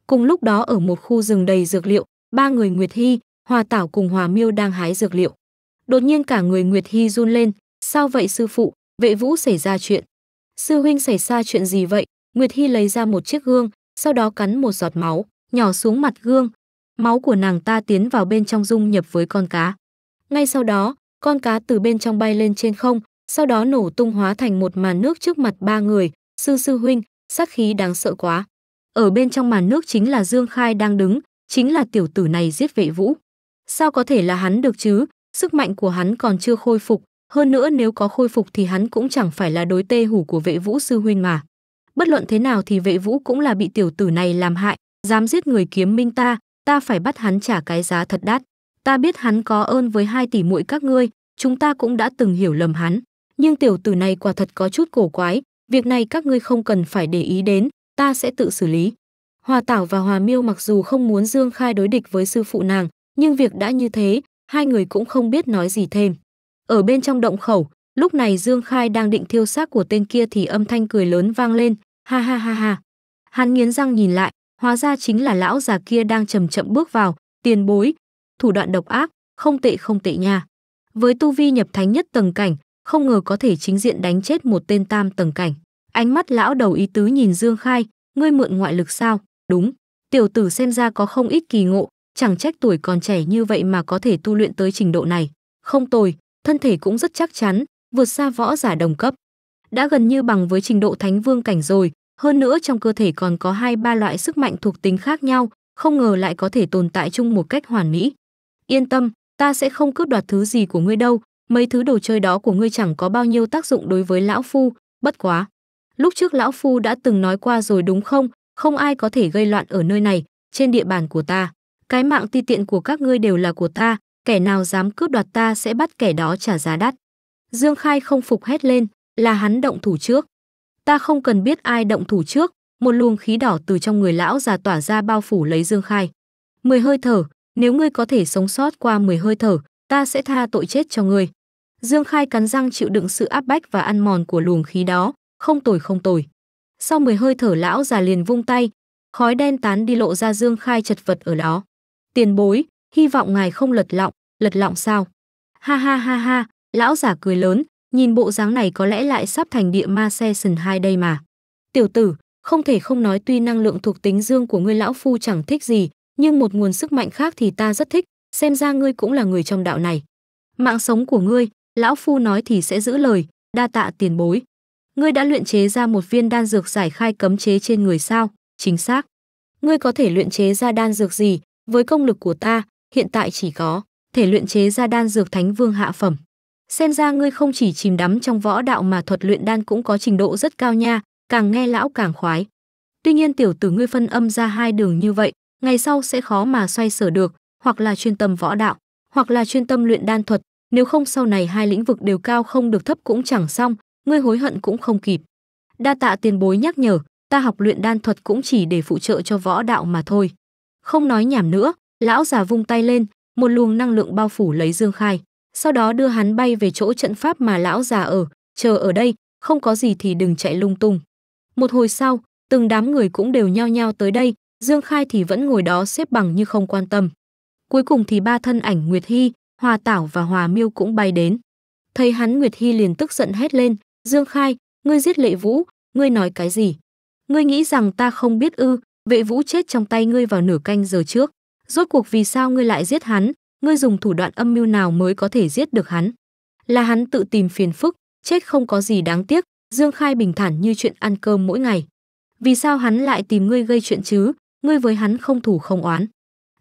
Cùng lúc đó ở một khu rừng đầy dược liệu, ba người Nguyệt Hy, Hòa Tảo cùng Hòa Miêu đang hái dược liệu. Đột nhiên cả người Nguyệt Hy run lên, sao vậy sư phụ, vệ vũ xảy ra chuyện. Sư huynh xảy ra chuyện gì vậy? Nguyệt Hy lấy ra một chiếc gương, sau đó cắn một giọt máu, nhỏ xuống mặt gương. Máu của nàng ta tiến vào bên trong dung nhập với con cá. Ngay sau đó, con cá từ bên trong bay lên trên không, sau đó nổ tung hóa thành một màn nước trước mặt ba người, sư sư huynh, sắc khí đáng sợ quá. Ở bên trong màn nước chính là Dương Khai đang đứng, chính là tiểu tử này giết vệ vũ. Sao có thể là hắn được chứ, Sức mạnh của hắn còn chưa khôi phục, hơn nữa nếu có khôi phục thì hắn cũng chẳng phải là đối tê hủ của vệ vũ sư huynh mà. Bất luận thế nào thì vệ vũ cũng là bị tiểu tử này làm hại, dám giết người kiếm minh ta, ta phải bắt hắn trả cái giá thật đắt. Ta biết hắn có ơn với hai tỷ muội các ngươi, chúng ta cũng đã từng hiểu lầm hắn. Nhưng tiểu tử này quả thật có chút cổ quái, việc này các ngươi không cần phải để ý đến, ta sẽ tự xử lý. Hòa Tảo và Hòa Miêu mặc dù không muốn Dương Khai đối địch với sư phụ nàng, nhưng việc đã như thế, hai người cũng không biết nói gì thêm. Ở bên trong động khẩu, lúc này Dương Khai đang định thiêu xác của tên kia thì âm thanh cười lớn vang lên, ha ha ha ha. Hắn nghiến răng nhìn lại, hóa ra chính là lão già kia đang chậm chậm bước vào, tiền bối, thủ đoạn độc ác, không tệ không tệ nha. Với tu vi nhập thánh nhất tầng cảnh, không ngờ có thể chính diện đánh chết một tên tam tầng cảnh. Ánh mắt lão đầu ý tứ nhìn Dương Khai, ngươi mượn ngoại lực sao? Đúng, tiểu tử xem ra có không ít kỳ ngộ, chẳng trách tuổi còn trẻ như vậy mà có thể tu luyện tới trình độ này. Không tồi, thân thể cũng rất chắc chắn, vượt xa võ giả đồng cấp. Đã gần như bằng với trình độ thánh vương cảnh rồi, hơn nữa trong cơ thể còn có hai ba loại sức mạnh thuộc tính khác nhau, không ngờ lại có thể tồn tại chung một cách hoàn mỹ. Yên tâm, ta sẽ không cướp đoạt thứ gì của ngươi đâu, mấy thứ đồ chơi đó của ngươi chẳng có bao nhiêu tác dụng đối với lão phu, bất quá. Lúc trước lão phu đã từng nói qua rồi đúng không, không ai có thể gây loạn ở nơi này, trên địa bàn của ta. Cái mạng ti tiện của các ngươi đều là của ta, kẻ nào dám cướp đoạt ta sẽ bắt kẻ đó trả giá đắt. Dương Khai không phục hét lên, là hắn động thủ trước. Ta không cần biết ai động thủ trước, một luồng khí đỏ từ trong người lão già tỏa ra bao phủ lấy Dương Khai. Mười hơi thở, nếu ngươi có thể sống sót qua mười hơi thở, ta sẽ tha tội chết cho ngươi. Dương Khai cắn răng chịu đựng sự áp bách và ăn mòn của luồng khí đó, không tồi không tồi. Sau mười hơi thở lão già liền vung tay, khói đen tán đi lộ ra Dương Khai chật vật ở đó tiền bối hy vọng ngài không lật lọng lật lọng sao ha ha ha ha lão giả cười lớn nhìn bộ dáng này có lẽ lại sắp thành địa ma season 2 đây mà tiểu tử không thể không nói tuy năng lượng thuộc tính dương của ngươi lão phu chẳng thích gì nhưng một nguồn sức mạnh khác thì ta rất thích xem ra ngươi cũng là người trong đạo này mạng sống của ngươi lão phu nói thì sẽ giữ lời đa tạ tiền bối ngươi đã luyện chế ra một viên đan dược giải khai cấm chế trên người sao chính xác ngươi có thể luyện chế ra đan dược gì với công lực của ta, hiện tại chỉ có thể luyện chế ra đan dược thánh vương hạ phẩm. Xem ra ngươi không chỉ chìm đắm trong võ đạo mà thuật luyện đan cũng có trình độ rất cao nha, càng nghe lão càng khoái. Tuy nhiên tiểu tử ngươi phân âm ra hai đường như vậy, ngày sau sẽ khó mà xoay sở được, hoặc là chuyên tâm võ đạo, hoặc là chuyên tâm luyện đan thuật, nếu không sau này hai lĩnh vực đều cao không được thấp cũng chẳng xong, ngươi hối hận cũng không kịp. Đa tạ tiền bối nhắc nhở, ta học luyện đan thuật cũng chỉ để phụ trợ cho võ đạo mà thôi. Không nói nhảm nữa, lão già vung tay lên, một luồng năng lượng bao phủ lấy Dương Khai, sau đó đưa hắn bay về chỗ trận pháp mà lão già ở, chờ ở đây, không có gì thì đừng chạy lung tung. Một hồi sau, từng đám người cũng đều nhao nhao tới đây, Dương Khai thì vẫn ngồi đó xếp bằng như không quan tâm. Cuối cùng thì ba thân ảnh Nguyệt Hy, Hòa Tảo và Hòa Miêu cũng bay đến. Thấy hắn Nguyệt Hy liền tức giận hét lên, "Dương Khai, ngươi giết Lệ Vũ, ngươi nói cái gì? Ngươi nghĩ rằng ta không biết ư? Vệ Vũ chết trong tay ngươi vào nửa canh giờ trước, rốt cuộc vì sao ngươi lại giết hắn, ngươi dùng thủ đoạn âm mưu nào mới có thể giết được hắn? Là hắn tự tìm phiền phức, chết không có gì đáng tiếc, Dương Khai bình thản như chuyện ăn cơm mỗi ngày. Vì sao hắn lại tìm ngươi gây chuyện chứ, ngươi với hắn không thủ không oán.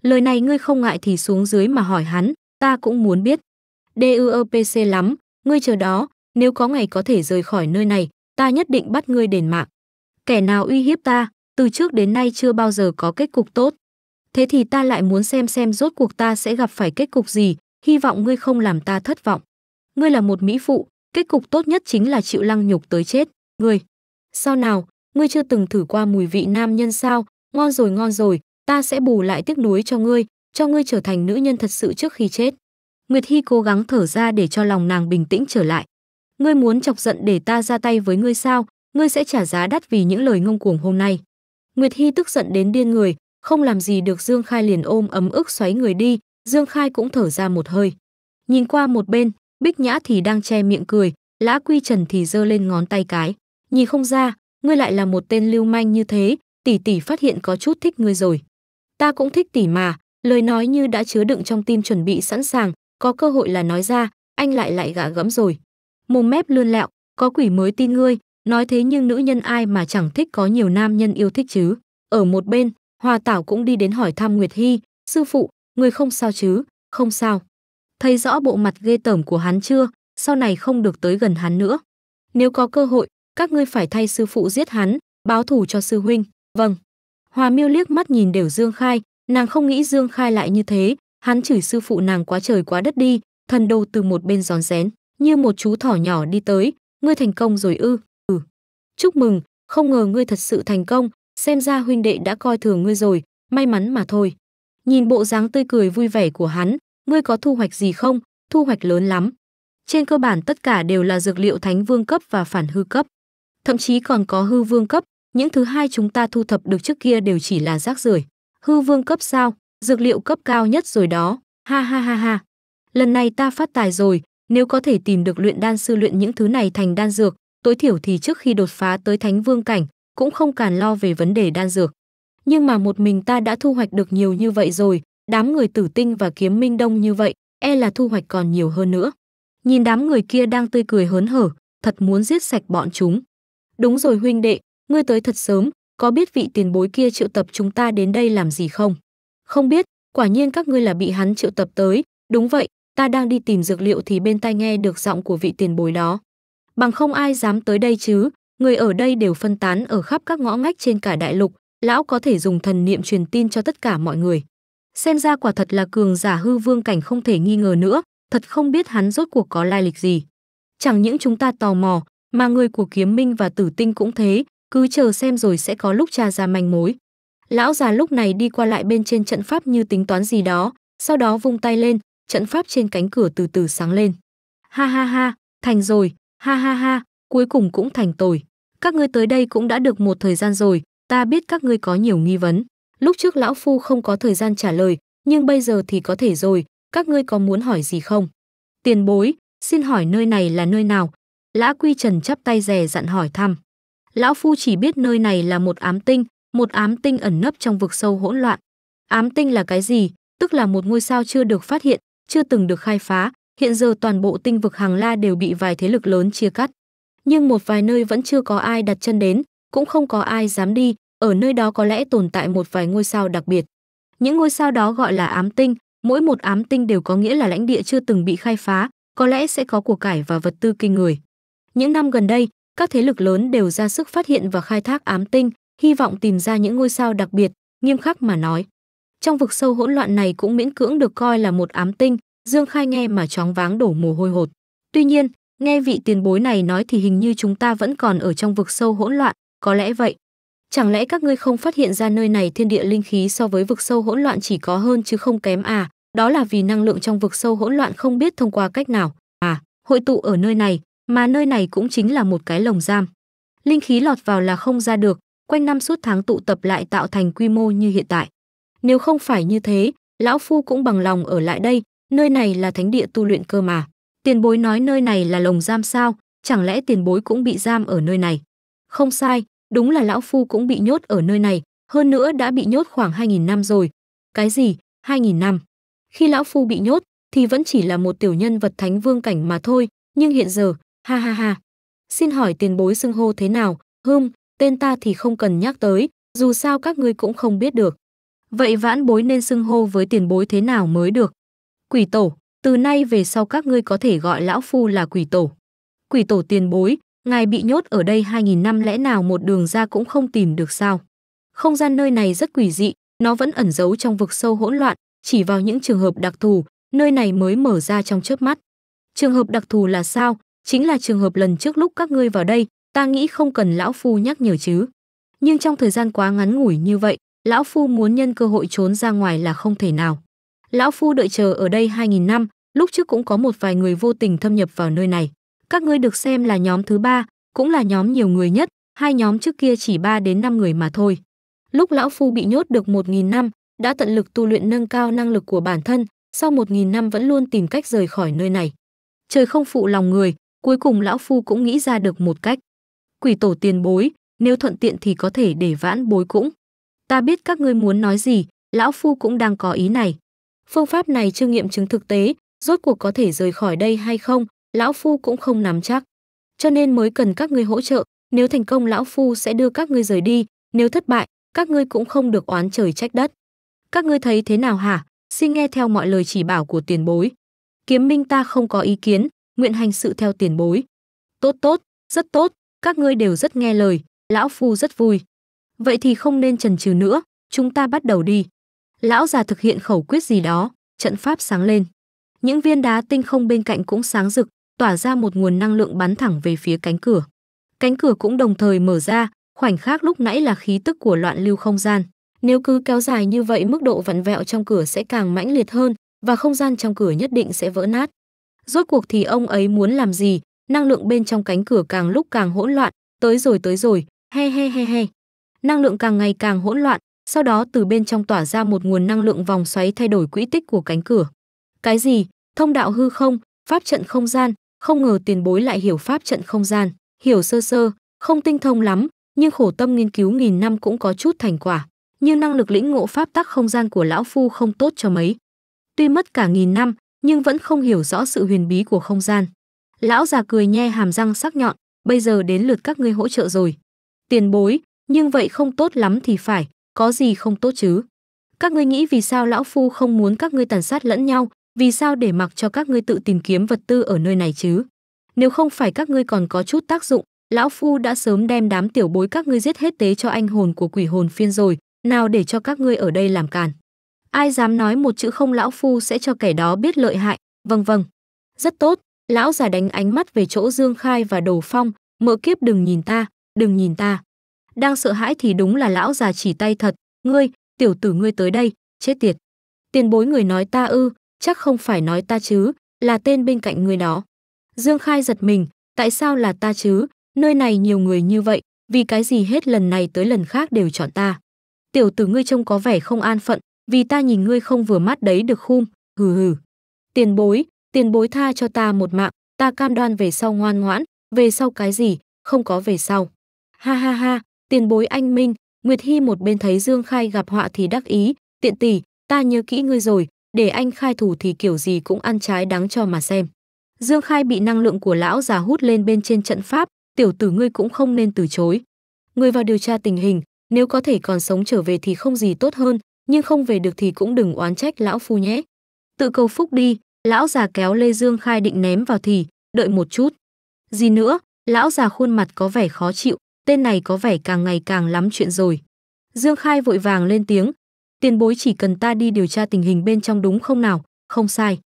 Lời này ngươi không ngại thì xuống dưới mà hỏi hắn, ta cũng muốn biết. DUOPC e lắm, ngươi chờ đó, nếu có ngày có thể rời khỏi nơi này, ta nhất định bắt ngươi đền mạng. Kẻ nào uy hiếp ta, từ trước đến nay chưa bao giờ có kết cục tốt. Thế thì ta lại muốn xem xem rốt cuộc ta sẽ gặp phải kết cục gì, hy vọng ngươi không làm ta thất vọng. Ngươi là một mỹ phụ, kết cục tốt nhất chính là chịu lăng nhục tới chết, ngươi. Sao nào, ngươi chưa từng thử qua mùi vị nam nhân sao, ngon rồi ngon rồi, ta sẽ bù lại tiếc nuối cho ngươi, cho ngươi trở thành nữ nhân thật sự trước khi chết. Nguyệt Hy cố gắng thở ra để cho lòng nàng bình tĩnh trở lại. Ngươi muốn chọc giận để ta ra tay với ngươi sao, ngươi sẽ trả giá đắt vì những lời ngông cuồng hôm nay. Nguyệt Hy tức giận đến điên người, không làm gì được Dương Khai liền ôm ấm ức xoáy người đi, Dương Khai cũng thở ra một hơi. Nhìn qua một bên, Bích Nhã thì đang che miệng cười, Lã Quy Trần thì giơ lên ngón tay cái. Nhìn không ra, ngươi lại là một tên lưu manh như thế, tỷ tỷ phát hiện có chút thích ngươi rồi. Ta cũng thích tỷ mà, lời nói như đã chứa đựng trong tim chuẩn bị sẵn sàng, có cơ hội là nói ra, anh lại lại gạ gẫm rồi. Mồm mép lươn lẹo, có quỷ mới tin ngươi, Nói thế nhưng nữ nhân ai mà chẳng thích có nhiều nam nhân yêu thích chứ. Ở một bên, hòa Tảo cũng đi đến hỏi thăm Nguyệt Hy, sư phụ, người không sao chứ, không sao. Thấy rõ bộ mặt ghê tởm của hắn chưa, sau này không được tới gần hắn nữa. Nếu có cơ hội, các ngươi phải thay sư phụ giết hắn, báo thù cho sư huynh. Vâng. hòa Miêu liếc mắt nhìn đều Dương Khai, nàng không nghĩ Dương Khai lại như thế, hắn chửi sư phụ nàng quá trời quá đất đi, thần đồ từ một bên giòn rén, như một chú thỏ nhỏ đi tới, ngươi thành công rồi ư? chúc mừng, không ngờ ngươi thật sự thành công, xem ra huynh đệ đã coi thường ngươi rồi, may mắn mà thôi. Nhìn bộ dáng tươi cười vui vẻ của hắn, ngươi có thu hoạch gì không? Thu hoạch lớn lắm. Trên cơ bản tất cả đều là dược liệu thánh vương cấp và phản hư cấp. Thậm chí còn có hư vương cấp, những thứ hai chúng ta thu thập được trước kia đều chỉ là rác rưởi. Hư vương cấp sao? Dược liệu cấp cao nhất rồi đó. Ha ha ha ha. Lần này ta phát tài rồi, nếu có thể tìm được luyện đan sư luyện những thứ này thành đan dược, tối thiểu thì trước khi đột phá tới thánh vương cảnh, cũng không cần lo về vấn đề đan dược. Nhưng mà một mình ta đã thu hoạch được nhiều như vậy rồi, đám người tử tinh và kiếm minh đông như vậy, e là thu hoạch còn nhiều hơn nữa. Nhìn đám người kia đang tươi cười hớn hở, thật muốn giết sạch bọn chúng. Đúng rồi huynh đệ, ngươi tới thật sớm, có biết vị tiền bối kia triệu tập chúng ta đến đây làm gì không? Không biết, quả nhiên các ngươi là bị hắn triệu tập tới, đúng vậy, ta đang đi tìm dược liệu thì bên tai nghe được giọng của vị tiền bối đó bằng không ai dám tới đây chứ, người ở đây đều phân tán ở khắp các ngõ ngách trên cả đại lục, lão có thể dùng thần niệm truyền tin cho tất cả mọi người. Xem ra quả thật là cường giả hư vương cảnh không thể nghi ngờ nữa, thật không biết hắn rốt cuộc có lai lịch gì. Chẳng những chúng ta tò mò, mà người của kiếm minh và tử tinh cũng thế, cứ chờ xem rồi sẽ có lúc tra ra manh mối. Lão già lúc này đi qua lại bên trên trận pháp như tính toán gì đó, sau đó vung tay lên, trận pháp trên cánh cửa từ từ sáng lên. Ha ha ha, thành rồi, Ha ha ha, cuối cùng cũng thành tồi. Các ngươi tới đây cũng đã được một thời gian rồi, ta biết các ngươi có nhiều nghi vấn. Lúc trước lão phu không có thời gian trả lời, nhưng bây giờ thì có thể rồi, các ngươi có muốn hỏi gì không? Tiền bối, xin hỏi nơi này là nơi nào? Lã Quy Trần chắp tay rè dặn hỏi thăm. Lão phu chỉ biết nơi này là một ám tinh, một ám tinh ẩn nấp trong vực sâu hỗn loạn. Ám tinh là cái gì? Tức là một ngôi sao chưa được phát hiện, chưa từng được khai phá, Hiện giờ toàn bộ tinh vực Hàng La đều bị vài thế lực lớn chia cắt. Nhưng một vài nơi vẫn chưa có ai đặt chân đến, cũng không có ai dám đi, ở nơi đó có lẽ tồn tại một vài ngôi sao đặc biệt. Những ngôi sao đó gọi là ám tinh, mỗi một ám tinh đều có nghĩa là lãnh địa chưa từng bị khai phá, có lẽ sẽ có của cải và vật tư kinh người. Những năm gần đây, các thế lực lớn đều ra sức phát hiện và khai thác ám tinh, hy vọng tìm ra những ngôi sao đặc biệt, nghiêm khắc mà nói. Trong vực sâu hỗn loạn này cũng miễn cưỡng được coi là một ám tinh, Dương Khai nghe mà chóng váng đổ mồ hôi hột. Tuy nhiên, nghe vị tiền bối này nói thì hình như chúng ta vẫn còn ở trong vực sâu hỗn loạn, có lẽ vậy. Chẳng lẽ các ngươi không phát hiện ra nơi này thiên địa linh khí so với vực sâu hỗn loạn chỉ có hơn chứ không kém à? Đó là vì năng lượng trong vực sâu hỗn loạn không biết thông qua cách nào à, hội tụ ở nơi này, mà nơi này cũng chính là một cái lồng giam. Linh khí lọt vào là không ra được, quanh năm suốt tháng tụ tập lại tạo thành quy mô như hiện tại. Nếu không phải như thế, lão phu cũng bằng lòng ở lại đây, nơi này là thánh địa tu luyện cơ mà. Tiền bối nói nơi này là lồng giam sao, chẳng lẽ tiền bối cũng bị giam ở nơi này? Không sai, đúng là lão phu cũng bị nhốt ở nơi này, hơn nữa đã bị nhốt khoảng 2.000 năm rồi. Cái gì, 2.000 năm? Khi lão phu bị nhốt, thì vẫn chỉ là một tiểu nhân vật thánh vương cảnh mà thôi, nhưng hiện giờ, ha ha ha. Xin hỏi tiền bối xưng hô thế nào, hưng, tên ta thì không cần nhắc tới, dù sao các ngươi cũng không biết được. Vậy vãn bối nên xưng hô với tiền bối thế nào mới được? Quỷ tổ, từ nay về sau các ngươi có thể gọi lão phu là quỷ tổ. Quỷ tổ tiền bối, ngài bị nhốt ở đây 2.000 năm lẽ nào một đường ra cũng không tìm được sao? Không gian nơi này rất quỷ dị, nó vẫn ẩn giấu trong vực sâu hỗn loạn, chỉ vào những trường hợp đặc thù, nơi này mới mở ra trong chớp mắt. Trường hợp đặc thù là sao? Chính là trường hợp lần trước lúc các ngươi vào đây, ta nghĩ không cần lão phu nhắc nhở chứ. Nhưng trong thời gian quá ngắn ngủi như vậy, lão phu muốn nhân cơ hội trốn ra ngoài là không thể nào lão phu đợi chờ ở đây 2.000 năm, lúc trước cũng có một vài người vô tình thâm nhập vào nơi này. Các ngươi được xem là nhóm thứ ba, cũng là nhóm nhiều người nhất, hai nhóm trước kia chỉ 3 đến 5 người mà thôi. Lúc lão phu bị nhốt được 1.000 năm, đã tận lực tu luyện nâng cao năng lực của bản thân, sau 1.000 năm vẫn luôn tìm cách rời khỏi nơi này. Trời không phụ lòng người, cuối cùng lão phu cũng nghĩ ra được một cách. Quỷ tổ tiền bối, nếu thuận tiện thì có thể để vãn bối cũng. Ta biết các ngươi muốn nói gì, lão phu cũng đang có ý này phương pháp này chưa nghiệm chứng thực tế, rốt cuộc có thể rời khỏi đây hay không, lão phu cũng không nắm chắc. Cho nên mới cần các ngươi hỗ trợ, nếu thành công lão phu sẽ đưa các ngươi rời đi, nếu thất bại, các ngươi cũng không được oán trời trách đất. Các ngươi thấy thế nào hả? Xin nghe theo mọi lời chỉ bảo của tiền bối. Kiếm Minh ta không có ý kiến, nguyện hành sự theo tiền bối. Tốt tốt, rất tốt, các ngươi đều rất nghe lời, lão phu rất vui. Vậy thì không nên chần chừ nữa, chúng ta bắt đầu đi lão già thực hiện khẩu quyết gì đó trận pháp sáng lên những viên đá tinh không bên cạnh cũng sáng rực tỏa ra một nguồn năng lượng bắn thẳng về phía cánh cửa cánh cửa cũng đồng thời mở ra khoảnh khắc lúc nãy là khí tức của loạn lưu không gian nếu cứ kéo dài như vậy mức độ vặn vẹo trong cửa sẽ càng mãnh liệt hơn và không gian trong cửa nhất định sẽ vỡ nát rốt cuộc thì ông ấy muốn làm gì năng lượng bên trong cánh cửa càng lúc càng hỗn loạn tới rồi tới rồi he he he he năng lượng càng ngày càng hỗn loạn sau đó từ bên trong tỏa ra một nguồn năng lượng vòng xoáy thay đổi quỹ tích của cánh cửa. Cái gì? Thông đạo hư không, pháp trận không gian, không ngờ tiền bối lại hiểu pháp trận không gian, hiểu sơ sơ, không tinh thông lắm, nhưng khổ tâm nghiên cứu nghìn năm cũng có chút thành quả. Nhưng năng lực lĩnh ngộ pháp tắc không gian của lão phu không tốt cho mấy. Tuy mất cả nghìn năm, nhưng vẫn không hiểu rõ sự huyền bí của không gian. Lão già cười nhe hàm răng sắc nhọn, bây giờ đến lượt các ngươi hỗ trợ rồi. Tiền bối, nhưng vậy không tốt lắm thì phải, có gì không tốt chứ? Các ngươi nghĩ vì sao lão phu không muốn các ngươi tàn sát lẫn nhau, vì sao để mặc cho các ngươi tự tìm kiếm vật tư ở nơi này chứ? Nếu không phải các ngươi còn có chút tác dụng, lão phu đã sớm đem đám tiểu bối các ngươi giết hết tế cho anh hồn của quỷ hồn phiên rồi, nào để cho các ngươi ở đây làm càn. Ai dám nói một chữ không lão phu sẽ cho kẻ đó biết lợi hại, vâng vâng. Rất tốt, lão già đánh ánh mắt về chỗ Dương Khai và Đồ Phong, mỡ kiếp đừng nhìn ta, đừng nhìn ta đang sợ hãi thì đúng là lão già chỉ tay thật ngươi tiểu tử ngươi tới đây chết tiệt tiền bối người nói ta ư chắc không phải nói ta chứ là tên bên cạnh người đó dương khai giật mình tại sao là ta chứ nơi này nhiều người như vậy vì cái gì hết lần này tới lần khác đều chọn ta tiểu tử ngươi trông có vẻ không an phận vì ta nhìn ngươi không vừa mắt đấy được khum hừ hừ tiền bối tiền bối tha cho ta một mạng ta cam đoan về sau ngoan ngoãn về sau cái gì không có về sau ha ha ha tiền bối anh minh nguyệt hy một bên thấy dương khai gặp họa thì đắc ý tiện tỷ ta nhớ kỹ ngươi rồi để anh khai thủ thì kiểu gì cũng ăn trái đáng cho mà xem dương khai bị năng lượng của lão già hút lên bên trên trận pháp tiểu tử ngươi cũng không nên từ chối ngươi vào điều tra tình hình nếu có thể còn sống trở về thì không gì tốt hơn nhưng không về được thì cũng đừng oán trách lão phu nhé tự cầu phúc đi lão già kéo lê dương khai định ném vào thì đợi một chút gì nữa lão già khuôn mặt có vẻ khó chịu tên này có vẻ càng ngày càng lắm chuyện rồi. Dương Khai vội vàng lên tiếng, tiền bối chỉ cần ta đi điều tra tình hình bên trong đúng không nào, không sai.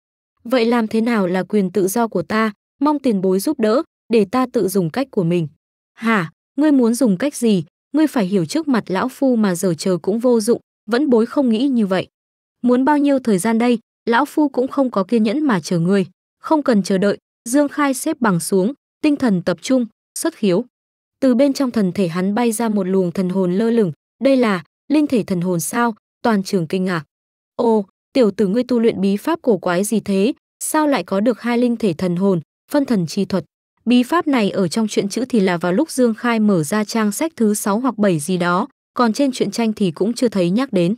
Vậy làm thế nào là quyền tự do của ta, mong tiền bối giúp đỡ, để ta tự dùng cách của mình. Hả, ngươi muốn dùng cách gì, ngươi phải hiểu trước mặt lão phu mà giờ chờ cũng vô dụng, vẫn bối không nghĩ như vậy. Muốn bao nhiêu thời gian đây, lão phu cũng không có kiên nhẫn mà chờ ngươi. Không cần chờ đợi, Dương Khai xếp bằng xuống, tinh thần tập trung, xuất khiếu từ bên trong thần thể hắn bay ra một luồng thần hồn lơ lửng, đây là linh thể thần hồn sao? Toàn trường kinh ngạc. Ô, tiểu tử ngươi tu luyện bí pháp cổ quái gì thế? Sao lại có được hai linh thể thần hồn, phân thần chi thuật? Bí pháp này ở trong truyện chữ thì là vào lúc Dương Khai mở ra trang sách thứ sáu hoặc bảy gì đó, còn trên truyện tranh thì cũng chưa thấy nhắc đến.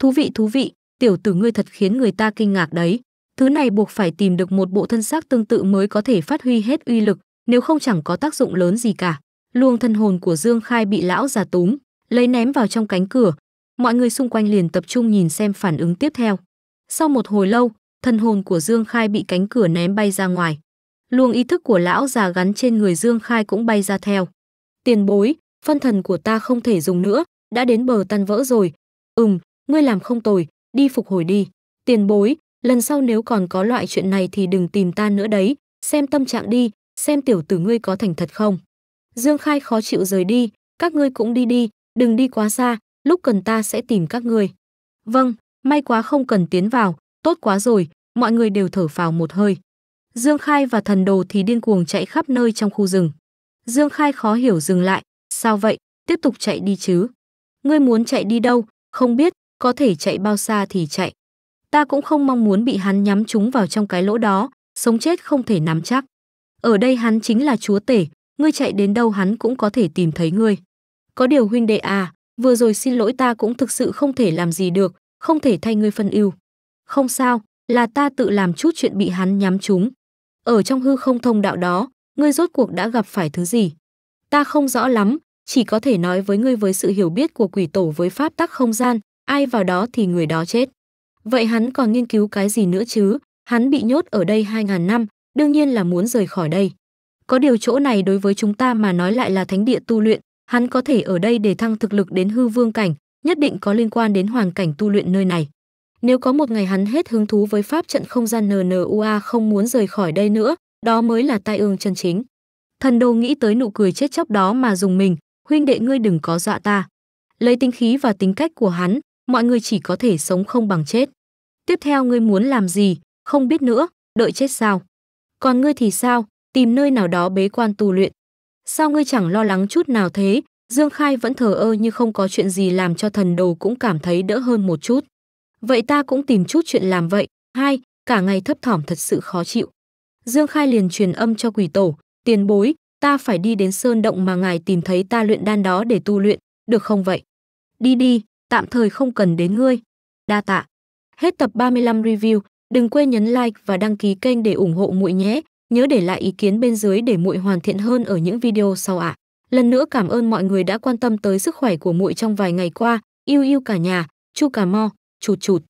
Thú vị thú vị, tiểu tử ngươi thật khiến người ta kinh ngạc đấy. Thứ này buộc phải tìm được một bộ thân xác tương tự mới có thể phát huy hết uy lực, nếu không chẳng có tác dụng lớn gì cả. Luồng thân hồn của Dương Khai bị lão già túm, lấy ném vào trong cánh cửa. Mọi người xung quanh liền tập trung nhìn xem phản ứng tiếp theo. Sau một hồi lâu, thân hồn của Dương Khai bị cánh cửa ném bay ra ngoài. Luồng ý thức của lão già gắn trên người Dương Khai cũng bay ra theo. Tiền bối, phân thần của ta không thể dùng nữa, đã đến bờ tan vỡ rồi. Ừm, ngươi làm không tồi, đi phục hồi đi. Tiền bối, lần sau nếu còn có loại chuyện này thì đừng tìm ta nữa đấy, xem tâm trạng đi, xem tiểu tử ngươi có thành thật không. Dương Khai khó chịu rời đi, các ngươi cũng đi đi, đừng đi quá xa, lúc cần ta sẽ tìm các ngươi. Vâng, may quá không cần tiến vào, tốt quá rồi, mọi người đều thở phào một hơi. Dương Khai và thần đồ thì điên cuồng chạy khắp nơi trong khu rừng. Dương Khai khó hiểu dừng lại, sao vậy, tiếp tục chạy đi chứ. Ngươi muốn chạy đi đâu, không biết, có thể chạy bao xa thì chạy. Ta cũng không mong muốn bị hắn nhắm trúng vào trong cái lỗ đó, sống chết không thể nắm chắc. Ở đây hắn chính là chúa tể, ngươi chạy đến đâu hắn cũng có thể tìm thấy ngươi. Có điều huynh đệ à, vừa rồi xin lỗi ta cũng thực sự không thể làm gì được, không thể thay ngươi phân ưu. Không sao, là ta tự làm chút chuyện bị hắn nhắm trúng. Ở trong hư không thông đạo đó, ngươi rốt cuộc đã gặp phải thứ gì? Ta không rõ lắm, chỉ có thể nói với ngươi với sự hiểu biết của quỷ tổ với pháp tắc không gian, ai vào đó thì người đó chết. Vậy hắn còn nghiên cứu cái gì nữa chứ? Hắn bị nhốt ở đây 2.000 năm, đương nhiên là muốn rời khỏi đây. Có điều chỗ này đối với chúng ta mà nói lại là thánh địa tu luyện, hắn có thể ở đây để thăng thực lực đến hư vương cảnh, nhất định có liên quan đến hoàn cảnh tu luyện nơi này. Nếu có một ngày hắn hết hứng thú với pháp trận không gian NNUA không muốn rời khỏi đây nữa, đó mới là tai ương chân chính. Thần đồ nghĩ tới nụ cười chết chóc đó mà dùng mình, huynh đệ ngươi đừng có dọa ta. Lấy tính khí và tính cách của hắn, mọi người chỉ có thể sống không bằng chết. Tiếp theo ngươi muốn làm gì, không biết nữa, đợi chết sao? Còn ngươi thì sao, tìm nơi nào đó bế quan tu luyện. Sao ngươi chẳng lo lắng chút nào thế? Dương Khai vẫn thờ ơ như không có chuyện gì làm cho thần đồ cũng cảm thấy đỡ hơn một chút. Vậy ta cũng tìm chút chuyện làm vậy. Hai, cả ngày thấp thỏm thật sự khó chịu. Dương Khai liền truyền âm cho quỷ tổ, tiền bối, ta phải đi đến sơn động mà ngài tìm thấy ta luyện đan đó để tu luyện, được không vậy? Đi đi, tạm thời không cần đến ngươi. Đa tạ. Hết tập 35 review, đừng quên nhấn like và đăng ký kênh để ủng hộ muội nhé. Nhớ để lại ý kiến bên dưới để muội hoàn thiện hơn ở những video sau ạ. À. Lần nữa cảm ơn mọi người đã quan tâm tới sức khỏe của muội trong vài ngày qua. Yêu yêu cả nhà, Chu Cà Mo, chụt chụt.